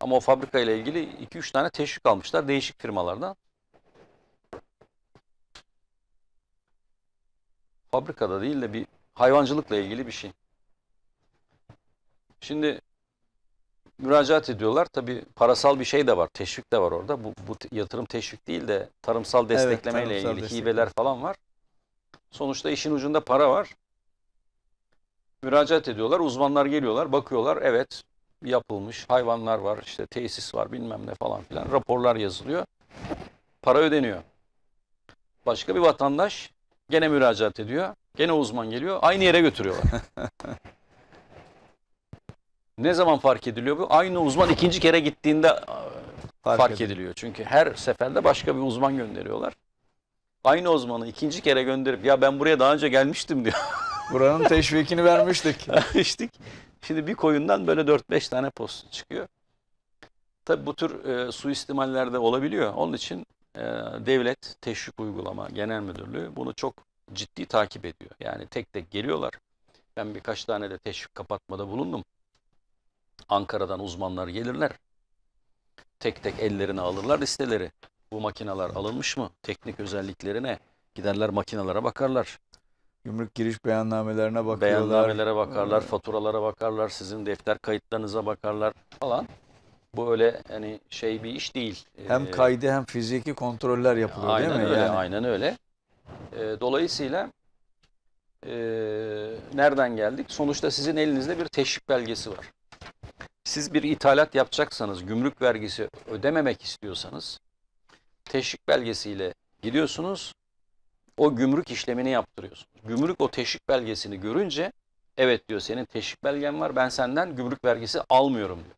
Ama o fabrika ile ilgili 2-3 tane teşvik almışlar değişik firmalardan. Fabrikada değil de bir hayvancılıkla ilgili bir şey. Şimdi müracaat ediyorlar. Tabi parasal bir şey de var, teşvik de var orada. Bu, bu yatırım teşvik değil de tarımsal desteklemeyle evet, tarımsal ilgili destekleme. hibeler falan var. Sonuçta işin ucunda para var müracaat ediyorlar. Uzmanlar geliyorlar, bakıyorlar. Evet yapılmış, hayvanlar var, işte tesis var bilmem ne falan filan. Raporlar yazılıyor. Para ödeniyor. Başka bir vatandaş gene müracaat ediyor. Gene uzman geliyor. Aynı yere götürüyorlar. ne zaman fark ediliyor bu? Aynı uzman ikinci kere gittiğinde ıı, fark, fark ediliyor. ediliyor. Çünkü her seferde başka bir uzman gönderiyorlar. Aynı uzmanı ikinci kere gönderip ya ben buraya daha önce gelmiştim diyor. Buranın teşvikini vermiştik. vermiştik. Şimdi bir koyundan böyle 4-5 tane post çıkıyor. Tabi bu tür e, suistimallerde olabiliyor. Onun için e, devlet teşvik uygulama genel müdürlüğü bunu çok ciddi takip ediyor. Yani tek tek geliyorlar. Ben birkaç tane de teşvik kapatmada bulundum. Ankara'dan uzmanlar gelirler. Tek tek ellerine alırlar listeleri. Bu makineler alınmış mı? Teknik özelliklerine giderler makinelere bakarlar. Gümrük giriş beyannamelerine bakıyorlar. Beyannamelere bakarlar, ee, faturalara bakarlar, sizin defter kayıtlarınıza bakarlar falan. Bu öyle hani şey bir iş değil. Hem ee, kaydı hem fiziki kontroller yapılıyor aynen değil mi? Öyle, yani? Aynen öyle. Ee, dolayısıyla nereden geldik? Sonuçta sizin elinizde bir teşvik belgesi var. Siz bir ithalat yapacaksanız, gümrük vergisi ödememek istiyorsanız teşvik belgesiyle gidiyorsunuz o gümrük işlemini yaptırıyorsun. Gümrük o teşvik belgesini görünce evet diyor senin teşvik belgen var ben senden gümrük vergisi almıyorum diyor.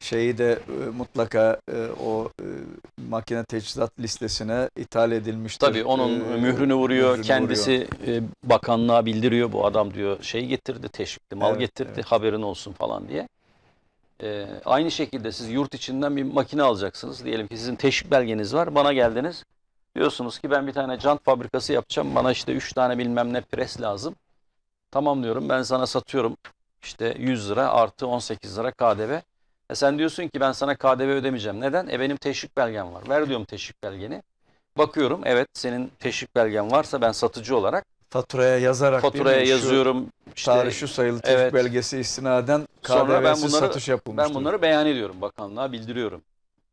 Şeyi de e, mutlaka e, o e, makine teçhizat listesine ithal edilmiştir. Tabii onun e, mührünü vuruyor mührünü kendisi vuruyor. E, bakanlığa bildiriyor bu adam diyor şey getirdi teşvikli mal evet, getirdi evet. haberin olsun falan diye. E, aynı şekilde siz yurt içinden bir makine alacaksınız. Diyelim ki sizin teşvik belgeniz var. Bana geldiniz. Diyorsunuz ki ben bir tane jant fabrikası yapacağım. Bana işte 3 tane bilmem ne pres lazım. Tamam diyorum ben sana satıyorum. İşte 100 lira artı 18 lira KDV. E sen diyorsun ki ben sana KDV ödemeyeceğim. Neden? E benim teşvik belgem var. Ver diyorum teşvik belgeni. Bakıyorum evet senin teşvik belgen varsa ben satıcı olarak faturaya yazarak faturaya yazıyorum. işte, tarih şu sayılı teşvik evet. belgesi istinaden KDV'siz ben bunları, satış yapılmıştır. Ben bunları beyan ediyorum bakanlığa bildiriyorum.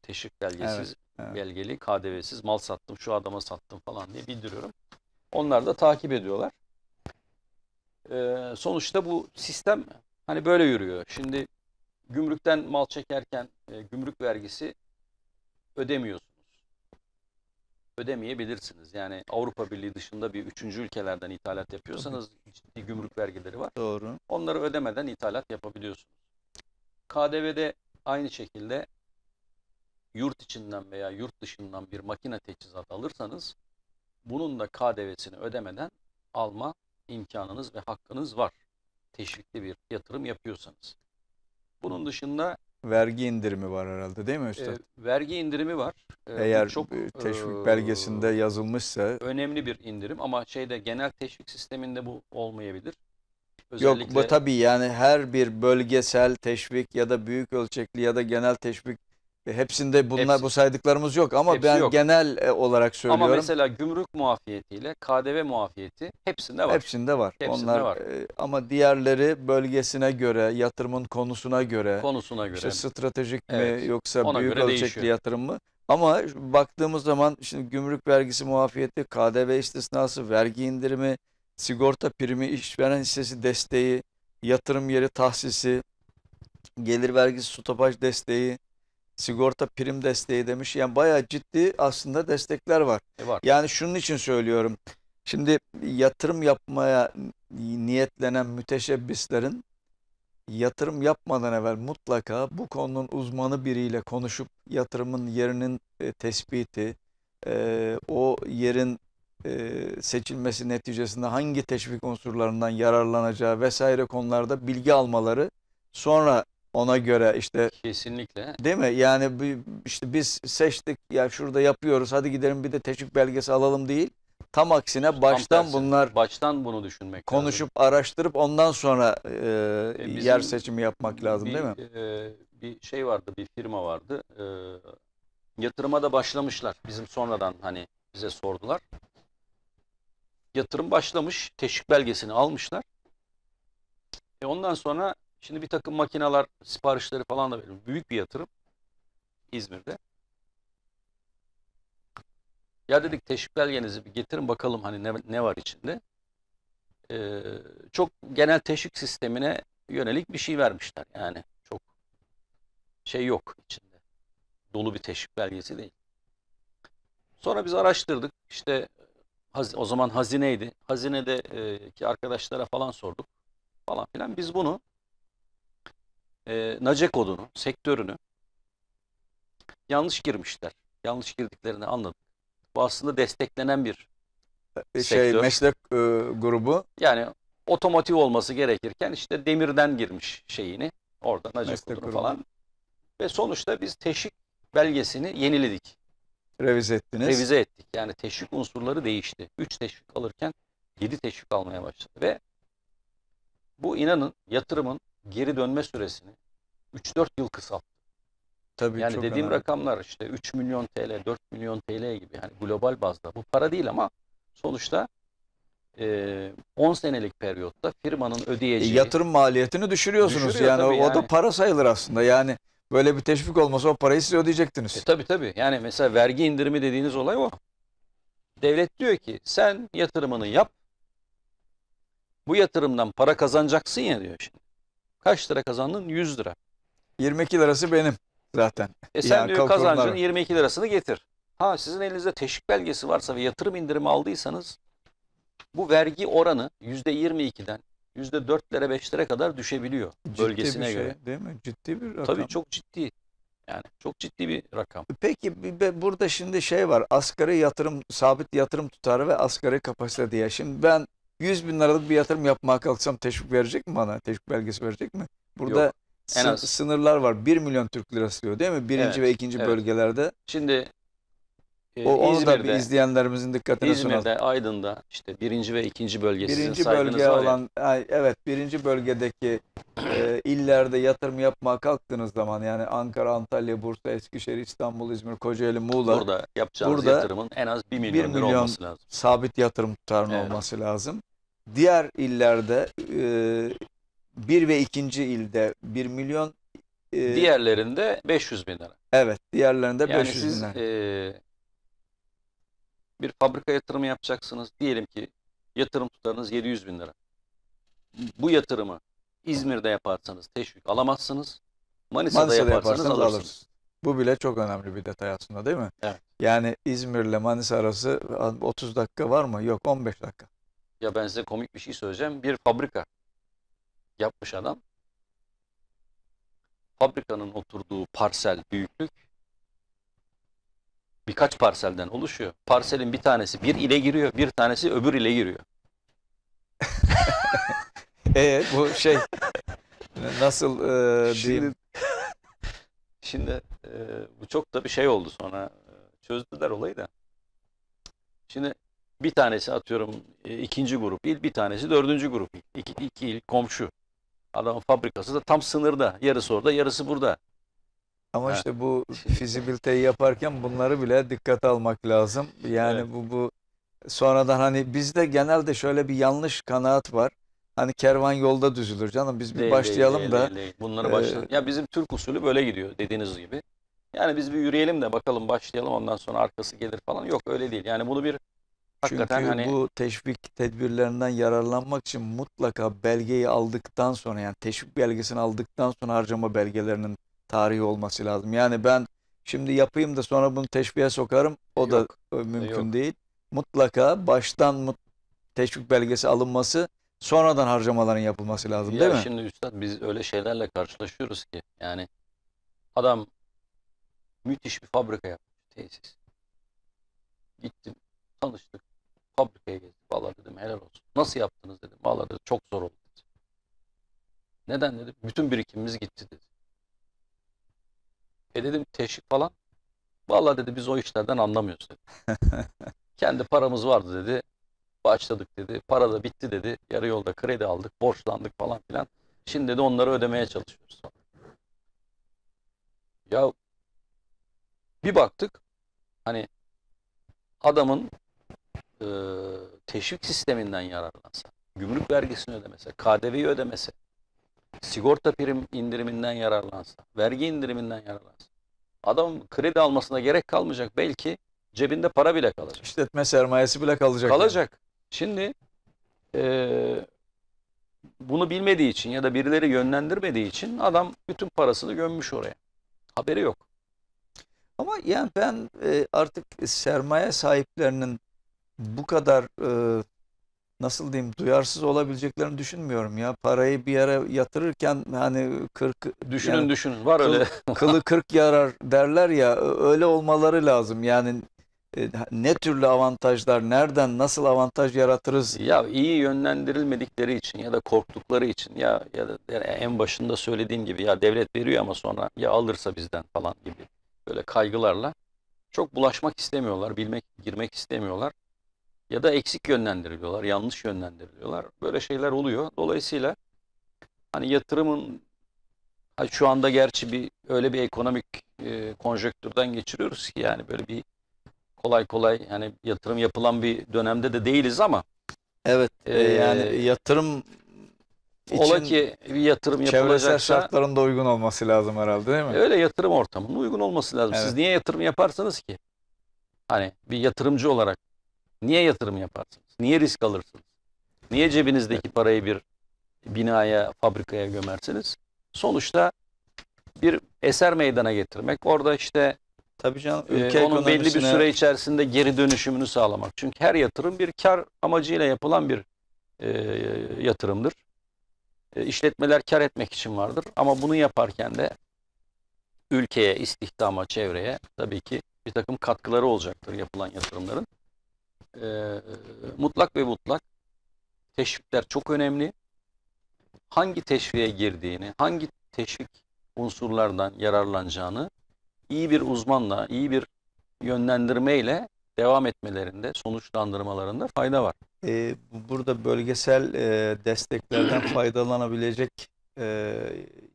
Teşvik belgesiz evet evet. belgeli KDV'siz mal sattım şu adama sattım falan diye bildiriyorum. Onlar da takip ediyorlar. Ee, sonuçta bu sistem hani böyle yürüyor. Şimdi gümrükten mal çekerken e, gümrük vergisi ödemiyorsunuz. Ödemeyebilirsiniz. Yani Avrupa Birliği dışında bir üçüncü ülkelerden ithalat yapıyorsanız ciddi gümrük vergileri var. Doğru. Onları ödemeden ithalat yapabiliyorsunuz. KDV'de aynı şekilde yurt içinden veya yurt dışından bir makine teçhizat alırsanız bunun da KDV'sini ödemeden alma imkanınız ve hakkınız var. Teşvikli bir yatırım yapıyorsanız. Bunun dışında vergi indirimi var herhalde değil mi ee, üstad? E, vergi indirimi var. E, Eğer çok e, e, teşvik belgesinde e, yazılmışsa önemli bir indirim ama şeyde genel teşvik sisteminde bu olmayabilir. Özellikle... Yok bu tabii yani her bir bölgesel teşvik ya da büyük ölçekli ya da genel teşvik e, hepsinde bunlar Hepsi. bu saydıklarımız yok ama Hepsi ben yok. genel e, olarak söylüyorum. Ama mesela gümrük muafiyetiyle KDV muafiyeti hepsinde var. Hepsinde var. Hepsinde Onlar var. E, ama diğerleri bölgesine göre, yatırımın konusuna göre. Konusuna göre. İşte stratejik evet. mi yoksa Ona büyük ölçekli değişiyor. yatırım mı? Ama baktığımız zaman şimdi gümrük vergisi muafiyeti, KDV istisnası, vergi indirimi, sigorta primi, işveren hissesi desteği, yatırım yeri tahsisi, gelir vergisi, stopaj desteği, sigorta prim desteği demiş. Yani bayağı ciddi aslında destekler var. E var. Yani şunun için söylüyorum. Şimdi yatırım yapmaya niyetlenen müteşebbislerin yatırım yapmadan evvel mutlaka bu konunun uzmanı biriyle konuşup yatırımın yerinin e, tespiti, e, o yerin e, seçilmesi neticesinde hangi teşvik unsurlarından yararlanacağı vesaire konularda bilgi almaları sonra ona göre işte kesinlikle değil mi? Yani işte biz seçtik ya şurada yapıyoruz hadi gidelim bir de teşvik belgesi alalım değil. Tam aksine Tam baştan tersi. bunlar baştan bunu düşünmek konuşup lazım. araştırıp ondan sonra e, e, yer seçimi yapmak lazım bir, değil mi? E, bir şey vardı bir firma vardı e, yatırıma da başlamışlar bizim sonradan hani bize sordular. Yatırım başlamış teşvik belgesini almışlar. E ondan sonra Şimdi bir takım makineler siparişleri falan da veriyorum. Büyük bir yatırım İzmir'de. Ya dedik teşvik belgenizi bir getirin bakalım hani ne, ne var içinde. Ee, çok genel teşvik sistemine yönelik bir şey vermişler yani. Çok şey yok içinde. Dolu bir teşvik belgesi değil. Sonra biz araştırdık. İşte e, o zaman hazineydi. Hazinedeki e, arkadaşlara falan sorduk falan filan. Biz bunu e, ee, Naceko'dunu, sektörünü yanlış girmişler. Yanlış girdiklerini anladım. Bu aslında desteklenen bir e, şey sektör. meslek e, grubu. Yani otomotiv olması gerekirken işte demirden girmiş şeyini orada Naceko'dunu falan. Ve sonuçta biz teşvik belgesini yeniledik. Revize ettiniz. Revize ettik. Yani teşvik unsurları değişti. 3 teşvik alırken 7 teşvik almaya başladı. Ve bu inanın yatırımın geri dönme süresini 3-4 yıl kısalttı. Tabii yani çok dediğim önemli. rakamlar işte 3 milyon TL, 4 milyon TL gibi yani global bazda. Bu para değil ama sonuçta e, 10 senelik periyotta firmanın e, ödeyeceği... E, yatırım maliyetini düşürüyorsunuz yani. O, yani. O da para sayılır aslında yani. Böyle bir teşvik olmasa o parayı siz ödeyecektiniz. E, tabii tabii. Yani mesela vergi indirimi dediğiniz olay o. Devlet diyor ki sen yatırımını yap. Bu yatırımdan para kazanacaksın ya diyor şimdi. Kaç lira kazandın? 100 lira. 22 lirası benim zaten. E sen yani diyor kazancın 22 lirasını getir. Ha sizin elinizde teşvik belgesi varsa ve yatırım indirimi aldıysanız bu vergi oranı %22'den %4'lere 5'lere kadar düşebiliyor ciddi bölgesine bir şey, göre. Değil mi? Ciddi bir rakam. Tabii çok ciddi. Yani çok ciddi bir rakam. E peki burada şimdi şey var. Asgari yatırım, sabit yatırım tutarı ve asgari kapasite diye. Şimdi ben 100 bin liralık bir yatırım yapmaya kalksam teşvik verecek mi bana? Teşvik belgesi verecek mi? Burada Yok, en az. sınırlar var. 1 milyon Türk lirası diyor değil mi? Birinci evet, ve ikinci evet. bölgelerde. Şimdi e, o, onu İzmir'de, da bir izleyenlerimizin dikkatine sunalım. İzmir'de, sunar. Aydın'da işte birinci ve ikinci bölge birinci sizin bölge olan, ay, Evet, birinci bölgedeki e, illerde yatırım yapmaya kalktığınız zaman yani Ankara, Antalya, Bursa, Eskişehir, İstanbul, İzmir, Kocaeli, Muğla. Burada yapacağınız burada yatırımın en az 1 milyon, 1 milyon olması lazım. sabit yatırım tutarının evet. olması lazım. Diğer illerde e, 1 ve ikinci ilde bir milyon. E, diğerlerinde 500 bin lira. Evet diğerlerinde yani 500 siz, bin lira. E, bir fabrika yatırımı yapacaksınız. Diyelim ki yatırım tutarınız 700 bin lira. Bu yatırımı İzmir'de yaparsanız teşvik alamazsınız. Manisa'da, Manisa'da yaparsanız, yaparsanız alırsınız. alırsınız. Bu bile çok önemli bir detay aslında değil mi? Evet. Yani İzmir'le Manisa arası 30 dakika var mı? Yok 15 dakika. Ya ben size komik bir şey söyleyeceğim. Bir fabrika yapmış adam. Fabrikanın oturduğu parsel büyüklük birkaç parselden oluşuyor. Parselin bir tanesi bir ile giriyor, bir tanesi öbür ile giriyor. Evet bu şey nasıl e, diyeyim? Şimdi, şimdi e, bu çok da bir şey oldu sonra. E, çözdüler olayı da. Şimdi bir tanesi atıyorum e, ikinci grup il, bir tanesi dördüncü grup il. İki, iki il komşu. Adamın fabrikası da tam sınırda. Yarısı orada, yarısı burada. Ama ha. işte bu fizibiliteyi yaparken bunları bile dikkate almak lazım. Yani evet. bu bu sonradan hani bizde genelde şöyle bir yanlış kanaat var. Hani kervan yolda düzülür canım biz bir değil, başlayalım değil, da. Değil, değil. Bunları e... başlayalım. Ya bizim Türk usulü böyle gidiyor dediğiniz gibi. Yani biz bir yürüyelim de bakalım başlayalım ondan sonra arkası gelir falan. Yok öyle değil. Yani bunu bir Hakikaten Çünkü hani... bu teşvik tedbirlerinden yararlanmak için mutlaka belgeyi aldıktan sonra yani teşvik belgesini aldıktan sonra harcama belgelerinin tarihi olması lazım. Yani ben şimdi yapayım da sonra bunu teşviğe sokarım o yok, da mümkün yok. değil. Mutlaka baştan mut teşvik belgesi alınması sonradan harcamaların yapılması lazım ya değil mi? Şimdi Üstad biz öyle şeylerle karşılaşıyoruz ki yani adam müthiş bir fabrika yapmış tesis. Gittim tanıştık fabrikaya gezdik. Valla dedim helal olsun. Nasıl yaptınız dedim. Valla dedi çok zor oldu. Dedi. Neden dedi. Bütün birikimimiz gitti dedi. E dedim teşvik falan. Valla dedi biz o işlerden anlamıyoruz dedi. Kendi paramız vardı dedi. Başladık dedi. Para da bitti dedi. Yarı yolda kredi aldık. Borçlandık falan filan. Şimdi dedi onları ödemeye çalışıyoruz. Ya bir baktık hani adamın e, teşvik sisteminden yararlansa, gümrük vergisini ödemese, KDV'yi ödemese, sigorta prim indiriminden yararlansa, vergi indiriminden yararlansa, adam kredi almasına gerek kalmayacak. Belki cebinde para bile kalacak. İşletme sermayesi bile kalacak. Kalacak. Yani. Şimdi e, bunu bilmediği için ya da birileri yönlendirmediği için adam bütün parasını gömmüş oraya. Haberi yok. Ama yani ben e, artık sermaye sahiplerinin bu kadar e, nasıl diyeyim duyarsız olabileceklerini düşünmüyorum ya. Parayı bir yere yatırırken hani 40 düşünün yani, düşünün var öyle. kılı 40 yarar derler ya öyle olmaları lazım. Yani e, ne türlü avantajlar, nereden nasıl avantaj yaratırız? Ya iyi yönlendirilmedikleri için ya da korktukları için ya ya da yani en başında söylediğim gibi ya devlet veriyor ama sonra ya alırsa bizden falan gibi böyle kaygılarla çok bulaşmak istemiyorlar, bilmek, girmek istemiyorlar ya da eksik yönlendiriliyorlar, yanlış yönlendiriliyorlar. Böyle şeyler oluyor. Dolayısıyla hani yatırımın şu anda gerçi bir öyle bir ekonomik e, konjöktürden geçiriyoruz ki yani böyle bir kolay kolay hani yatırım yapılan bir dönemde de değiliz ama evet e, e yani yatırım için ola ki bir yatırım çevresel şartlarında uygun olması lazım herhalde değil mi? Öyle yatırım ortamının uygun olması lazım. Evet. Siz niye yatırım yaparsınız ki? Hani bir yatırımcı olarak Niye yatırım yaparsınız? Niye risk alırsınız? Niye cebinizdeki parayı bir binaya, fabrikaya gömersiniz? Sonuçta bir eser meydana getirmek. Orada işte Tabii canım, e, ülke e, onun belli bir süre içerisinde geri dönüşümünü sağlamak. Çünkü her yatırım bir kar amacıyla yapılan bir e, yatırımdır. E, işletmeler kar etmek için vardır ama bunu yaparken de ülkeye, istihdama, çevreye tabii ki bir takım katkıları olacaktır yapılan yatırımların e, mutlak ve mutlak teşvikler çok önemli. Hangi teşviğe girdiğini, hangi teşvik unsurlardan yararlanacağını iyi bir uzmanla, iyi bir yönlendirmeyle devam etmelerinde, sonuçlandırmalarında fayda var. Ee, burada bölgesel e, desteklerden faydalanabilecek e,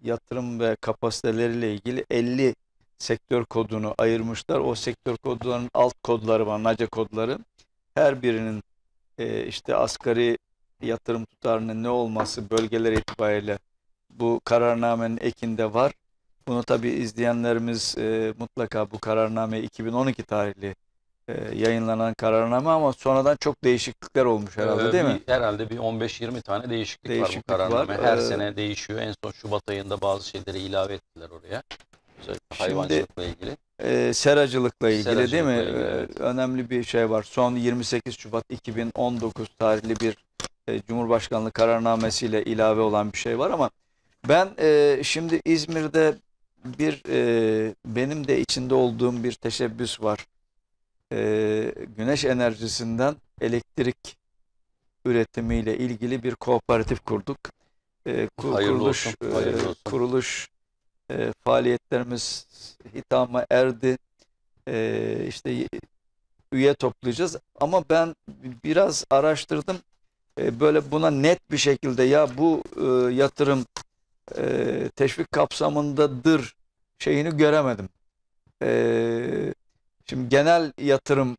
yatırım ve kapasiteleriyle ilgili 50 sektör kodunu ayırmışlar. O sektör kodlarının alt kodları var, NACE kodları her birinin e, işte asgari yatırım tutarının ne olması bölgeler itibariyle bu kararnamenin ekinde var. Bunu tabi izleyenlerimiz e, mutlaka bu kararname 2012 tarihli e, yayınlanan kararname ama sonradan çok değişiklikler olmuş herhalde ee, değil mi? Herhalde bir 15-20 tane değişiklik, değişiklik var bu kararname. Var. Her ee, sene değişiyor. En son Şubat ayında bazı şeyleri ilave ettiler oraya hayvancılıkla ilgili. E, seracılıkla ilgili seracılıkla değil mi? Ilgili, e, evet. Önemli bir şey var. Son 28 Şubat 2019 tarihli bir e, Cumhurbaşkanlığı kararnamesiyle ilave olan bir şey var ama ben e, şimdi İzmir'de bir e, benim de içinde olduğum bir teşebbüs var. E, güneş enerjisinden elektrik üretimiyle ilgili bir kooperatif kurduk. E, kur, hayırlı kuruluş olsun, hayırlı e, olsun. kuruluş e, faaliyetlerimiz hitama erdi. E, işte üye toplayacağız. Ama ben biraz araştırdım. E, böyle buna net bir şekilde ya bu e, yatırım e, teşvik kapsamındadır şeyini göremedim. E, şimdi genel yatırım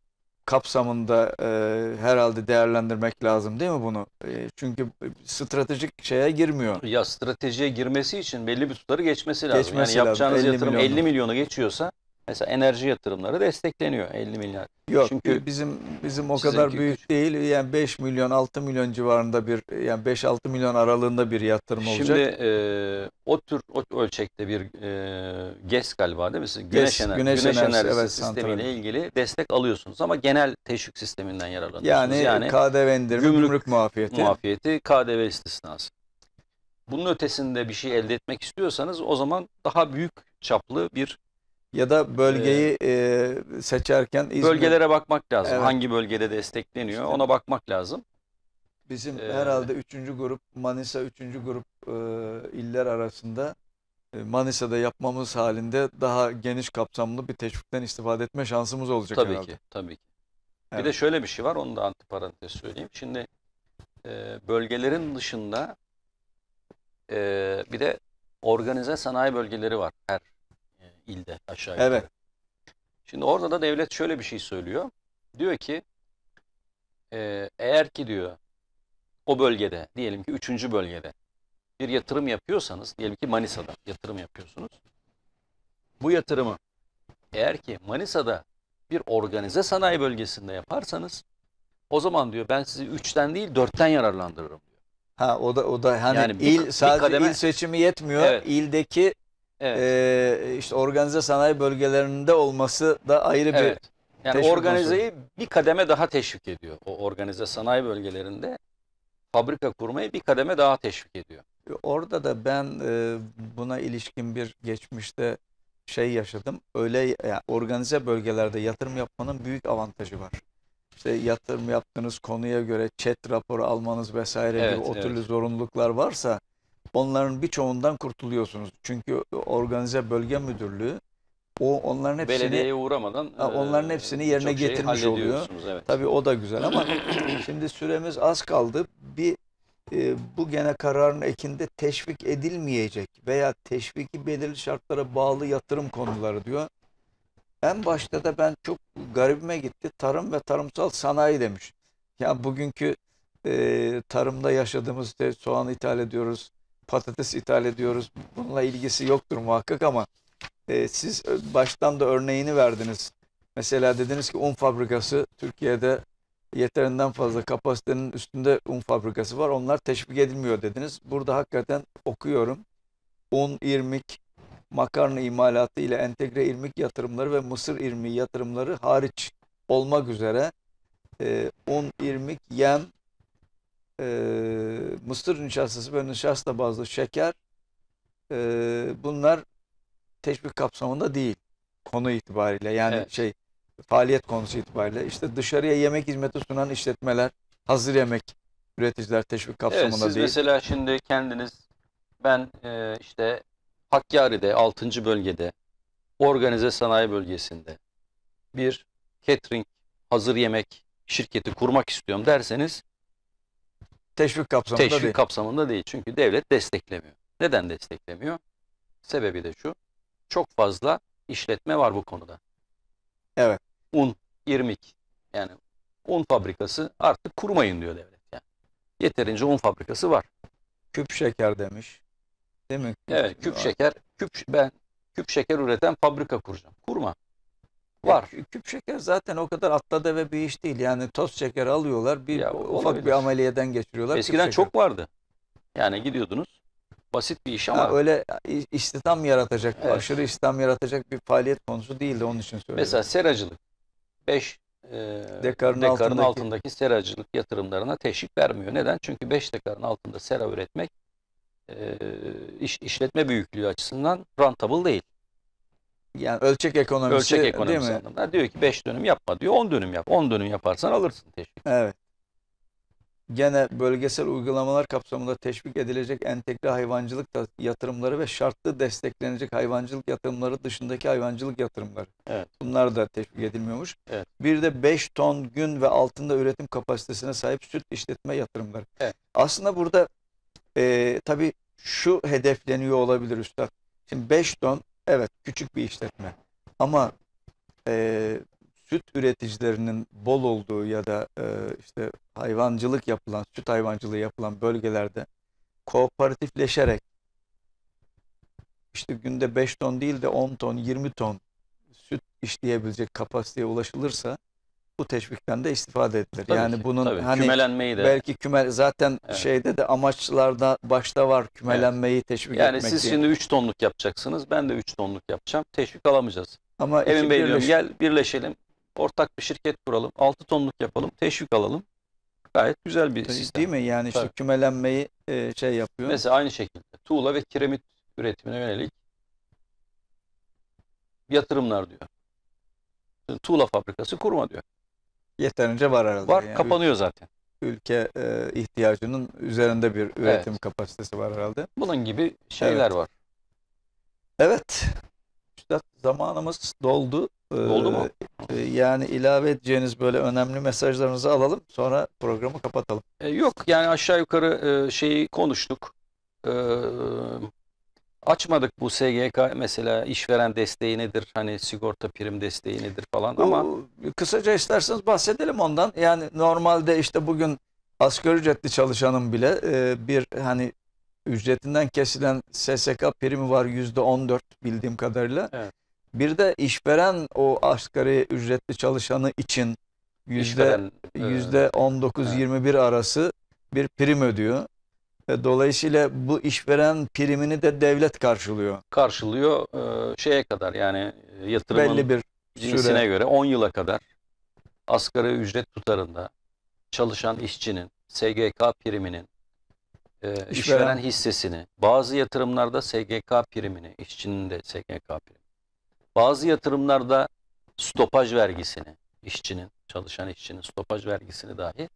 kapsamında e, herhalde değerlendirmek lazım değil mi bunu? E, çünkü stratejik şeye girmiyor. Ya stratejiye girmesi için belli bir tutarı geçmesi lazım. Geçmesi yani yapacağınız 50 yatırım milyon. 50 milyonu geçiyorsa Mesela enerji yatırımları destekleniyor 50 milyar. Yok çünkü bizim bizim o kadar büyük güç. değil. Yani 5 milyon 6 milyon civarında bir yani 5-6 milyon aralığında bir yatırım Şimdi, olacak. Şimdi e, o tür o ölçekte bir e, GES galiba değil mi? Siz e güneş, GES, ener güneş, güneş enerjisi, evet, sistemiyle ilgili destek alıyorsunuz ama genel teşvik sisteminden yararlanıyorsunuz. Yani, yani KDV indirimi, gümrük, gümrük muafiyeti. Muafiyeti KDV istisnası. Bunun ötesinde bir şey elde etmek istiyorsanız o zaman daha büyük çaplı bir ya da bölgeyi ee, e, seçerken İzmir, bölgelere bakmak lazım. Evet. Hangi bölgede destekleniyor işte, ona bakmak lazım. Bizim ee, herhalde 3. grup Manisa 3. grup e, iller arasında e, Manisa'da yapmamız halinde daha geniş kapsamlı bir teşvikten istifade etme şansımız olacak tabii herhalde. ki tabii ki. Evet. Bir de şöyle bir şey var onu da antiparantez söyleyeyim. Şimdi e, bölgelerin dışında e, bir de organize sanayi bölgeleri var her ilde aşağı Evet. Şimdi orada da devlet şöyle bir şey söylüyor. Diyor ki e, eğer ki diyor o bölgede diyelim ki üçüncü bölgede bir yatırım yapıyorsanız diyelim ki Manisa'da yatırım yapıyorsunuz. Bu yatırımı eğer ki Manisa'da bir organize sanayi bölgesinde yaparsanız o zaman diyor ben sizi üçten değil dörtten yararlandırırım diyor. Ha o da o da hani yani il bir, sadece kademe, il seçimi yetmiyor. Evet. İldeki Evet. Ee, işte organize sanayi bölgelerinde olması da ayrı bir evet. Yani organizeyi konusu. bir kademe daha teşvik ediyor. O organize sanayi bölgelerinde fabrika kurmayı bir kademe daha teşvik ediyor. Orada da ben e, buna ilişkin bir geçmişte şey yaşadım. Öyle yani organize bölgelerde yatırım yapmanın büyük avantajı var. İşte yatırım yaptığınız konuya göre chat raporu almanız vesaire evet, gibi o evet. türlü zorunluluklar varsa onların birçoğundan kurtuluyorsunuz. Çünkü organize bölge müdürlüğü o onların hepsini belediyeye uğramadan onların e, hepsini yerine getirmiş oluyor. Evet. Tabii o da güzel ama şimdi süremiz az kaldı. Bir e, bu gene kararın ekinde teşvik edilmeyecek veya teşviki belirli şartlara bağlı yatırım konuları diyor. En başta da ben çok garibime gitti. Tarım ve tarımsal sanayi demiş. Ya bugünkü e, tarımda yaşadığımız işte soğan ithal ediyoruz, patates ithal ediyoruz. Bununla ilgisi yoktur muhakkak ama e, siz e, baştan da örneğini verdiniz. Mesela dediniz ki un fabrikası Türkiye'de yeterinden fazla kapasitenin üstünde un fabrikası var. Onlar teşvik edilmiyor dediniz. Burada hakikaten okuyorum. Un, irmik, makarna imalatı ile entegre irmik yatırımları ve mısır irmiği yatırımları hariç olmak üzere e, un, irmik, yem, e, mısır nişastası ve nişasta bazlı şeker e, bunlar teşvik kapsamında değil konu itibariyle yani evet. şey faaliyet konusu itibariyle işte dışarıya yemek hizmeti sunan işletmeler hazır yemek üreticiler teşvik kapsamında evet, siz değil. mesela şimdi kendiniz ben e, işte Hakkari'de 6. bölgede organize sanayi bölgesinde bir catering hazır yemek şirketi kurmak istiyorum derseniz Teşvik kapsamında Teşvik değil. kapsamında değil çünkü devlet desteklemiyor. Neden desteklemiyor? Sebebi de şu. Çok fazla işletme var bu konuda. Evet. Un, irmik yani un fabrikası artık kurmayın diyor devlet. Yani. Yeterince un fabrikası var. Küp şeker demiş. Değil mi? Küp evet, küp var. şeker. Küp ben küp şeker üreten fabrika kuracağım. Kurma. Var. Ya, küp şeker zaten o kadar atladı ve bir iş değil. Yani toz şeker alıyorlar, bir ya, ufak olabilir. bir ameliyeden geçiriyorlar. Eskiden çok vardı. Yani gidiyordunuz. Basit bir iş ama. Ha, öyle istihdam yaratacak, evet. aşırı istihdam yaratacak bir faaliyet konusu değildi onun için söylüyorum. Mesela seracılık. 5 e, dekarın, dekarın altındaki... altındaki seracılık yatırımlarına teşvik vermiyor. Neden? Çünkü 5 dekarın altında sera üretmek e, iş, işletme büyüklüğü açısından rentable değil yani ölçek ekonomisi, ölçek ekonomisi değil mi? Anlamda. Diyor ki 5 dönüm yapma diyor 10 dönüm yap. 10 dönüm yaparsan alırsın teşvik. Evet. Gene bölgesel uygulamalar kapsamında teşvik edilecek entegre hayvancılık yatırımları ve şartlı desteklenecek hayvancılık yatırımları dışındaki hayvancılık yatırımları. Evet. Bunlar da teşvik edilmiyormuş. Evet. Bir de 5 ton gün ve altında üretim kapasitesine sahip süt işletme yatırımları. Evet. Aslında burada e, tabii şu hedefleniyor olabilir üstad. Şimdi 5 ton Evet küçük bir işletme ama e, süt üreticilerinin bol olduğu ya da e, işte hayvancılık yapılan, süt hayvancılığı yapılan bölgelerde kooperatifleşerek işte günde 5 ton değil de 10 ton, 20 ton süt işleyebilecek kapasiteye ulaşılırsa bu teşvikten de istifade ettiler Tabii yani ki, bunun tabii. hani kümelenmeyi de. belki küme zaten evet. şeyde de amaçlarda başta var kümelenmeyi evet. teşvik yani etmek. Yani siz diye. şimdi 3 tonluk yapacaksınız. Ben de 3 tonluk yapacağım. Teşvik alamayacağız. Ama Emin Bey birleş... gel birleşelim. Ortak bir şirket kuralım. 6 tonluk yapalım. Teşvik alalım. Gayet güzel bir tabii, sistem. Değil mi? Yani tabii. işte kümelenmeyi e, şey yapıyor. Mesela aynı şekilde tuğla ve kiremit üretimine yönelik yatırımlar diyor. Tuğla fabrikası kurma diyor yeterince var herhalde. Var yani. kapanıyor zaten. Ülke e, ihtiyacının üzerinde bir üretim evet. kapasitesi var herhalde. Bunun gibi şeyler evet. var. Evet. Üstad zamanımız doldu. E, doldu mu? Ee, yani ilave edeceğiniz böyle önemli mesajlarınızı alalım. Sonra programı kapatalım. E, yok yani aşağı yukarı e, şeyi konuştuk. E, Açmadık bu SGK mesela işveren desteği nedir? Hani sigorta prim desteği nedir falan ama kısaca isterseniz bahsedelim ondan. Yani normalde işte bugün asgari ücretli çalışanın bile e, bir hani ücretinden kesilen SSK primi var yüzde %14 bildiğim kadarıyla. Evet. Bir de işveren o asgari ücretli çalışanı için yüzde e, yüzde 19-21 arası bir prim ödüyor. E, dolayısıyla bu işveren primini de devlet karşılıyor. Karşılıyor e, şeye kadar yani e, yatırımın Belli bir cinsine göre 10 yıla kadar asgari ücret tutarında çalışan işçinin SGK priminin işveren, işveren hissesini bazı yatırımlarda SGK primini işçinin de SGK primi bazı yatırımlarda stopaj vergisini işçinin çalışan işçinin stopaj vergisini dahi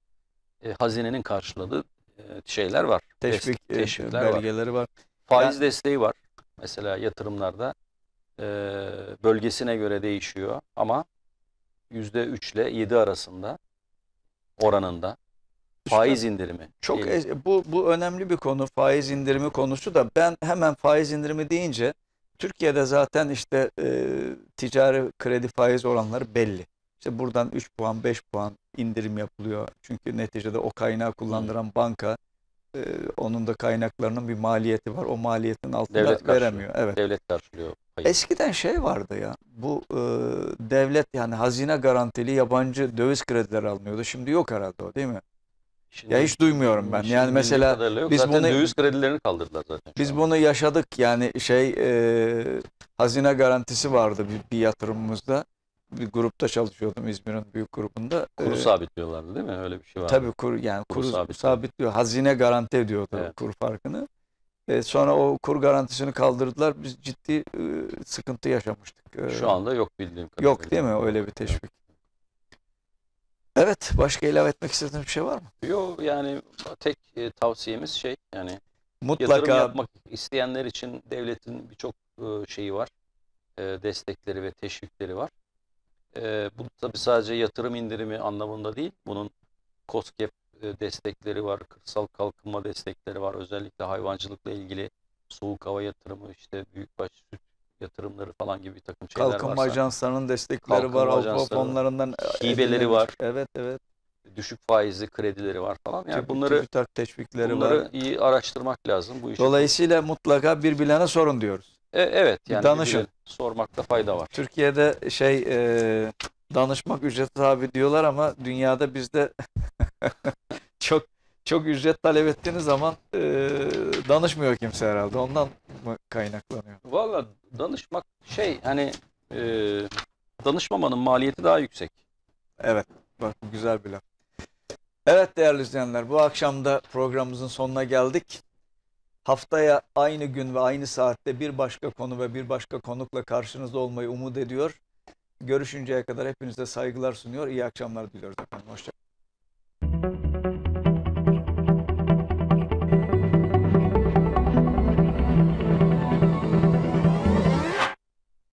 e, hazinenin karşıladığı e, şeyler var. Teşvik e, belgeleri var. var. Faiz yani, desteği var. Mesela yatırımlarda e, bölgesine göre değişiyor ama yüzde üç ile yedi arasında oranında faiz indirimi. Çok e, bu bu önemli bir konu faiz indirimi konusu da ben hemen faiz indirimi deyince Türkiye'de zaten işte e, ticari kredi faiz oranları belli. İşte buradan 3 puan 5 puan indirim yapılıyor. Çünkü neticede o kaynağı kullandıran hmm. banka e, onun da kaynaklarının bir maliyeti var. O maliyetin altında devlet veremiyor. Evet. Devlet karşılıyor. Hayır. Eskiden şey vardı ya bu e, devlet yani hazine garantili yabancı döviz kredileri alınıyordu. Şimdi yok herhalde o değil mi? Şimdi, ya hiç duymuyorum ben. Yani mesela biz zaten bunu döviz kredilerini kaldırdılar zaten. Biz bunu yaşadık yani şey e, hazine garantisi vardı bir, bir yatırımımızda bir grupta çalışıyordum İzmir'in büyük grubunda. Kuru ee, sabitliyorlardı değil mi? Öyle bir şey var. Tabii kur yani kuru, kuru sabitliyor. sabitliyor. Hazine garanti ediyordu evet. kur farkını. E, sonra o kur garantisini kaldırdılar. Biz ciddi e, sıkıntı yaşamıştık. E, Şu anda yok bildiğim kadarıyla. Yok değil mi öyle bir teşvik? Evet, başka ilave etmek istediğiniz bir şey var mı? Yok yani tek e, tavsiyemiz şey yani mutlaka yatırım yapmak isteyenler için devletin birçok e, şeyi var. E, destekleri ve teşvikleri var. E, bu tabi sadece yatırım indirimi anlamında değil. Bunun COSGAP destekleri var, kırsal kalkınma destekleri var. Özellikle hayvancılıkla ilgili soğuk hava yatırımı, işte büyükbaş süt yatırımları falan gibi bir takım şeyler kalkınma varsa. Kalkınma ajanslarının destekleri kalkınma var, Avrupa fonlarından e, hibeleri e, var. Evet, evet. Düşük faizli kredileri var falan. Yani bunları teşvikleri bunları var. iyi araştırmak lazım bu işi. Dolayısıyla mutlaka birbirlerine sorun diyoruz. E, evet yani danışın. sormakta fayda var. Türkiye'de şey e, danışmak ücreti abi diyorlar ama dünyada bizde çok çok ücret talep ettiğiniz zaman e, danışmıyor kimse herhalde. Ondan mı kaynaklanıyor? Valla danışmak şey hani e, danışmamanın maliyeti daha yüksek. Evet. Bak güzel bir laf. Evet değerli izleyenler bu akşam da programımızın sonuna geldik. Haftaya aynı gün ve aynı saatte bir başka konu ve bir başka konukla karşınızda olmayı umut ediyor. Görüşünceye kadar hepinize saygılar sunuyor. İyi akşamlar diliyoruz efendim. Hoşçakalın.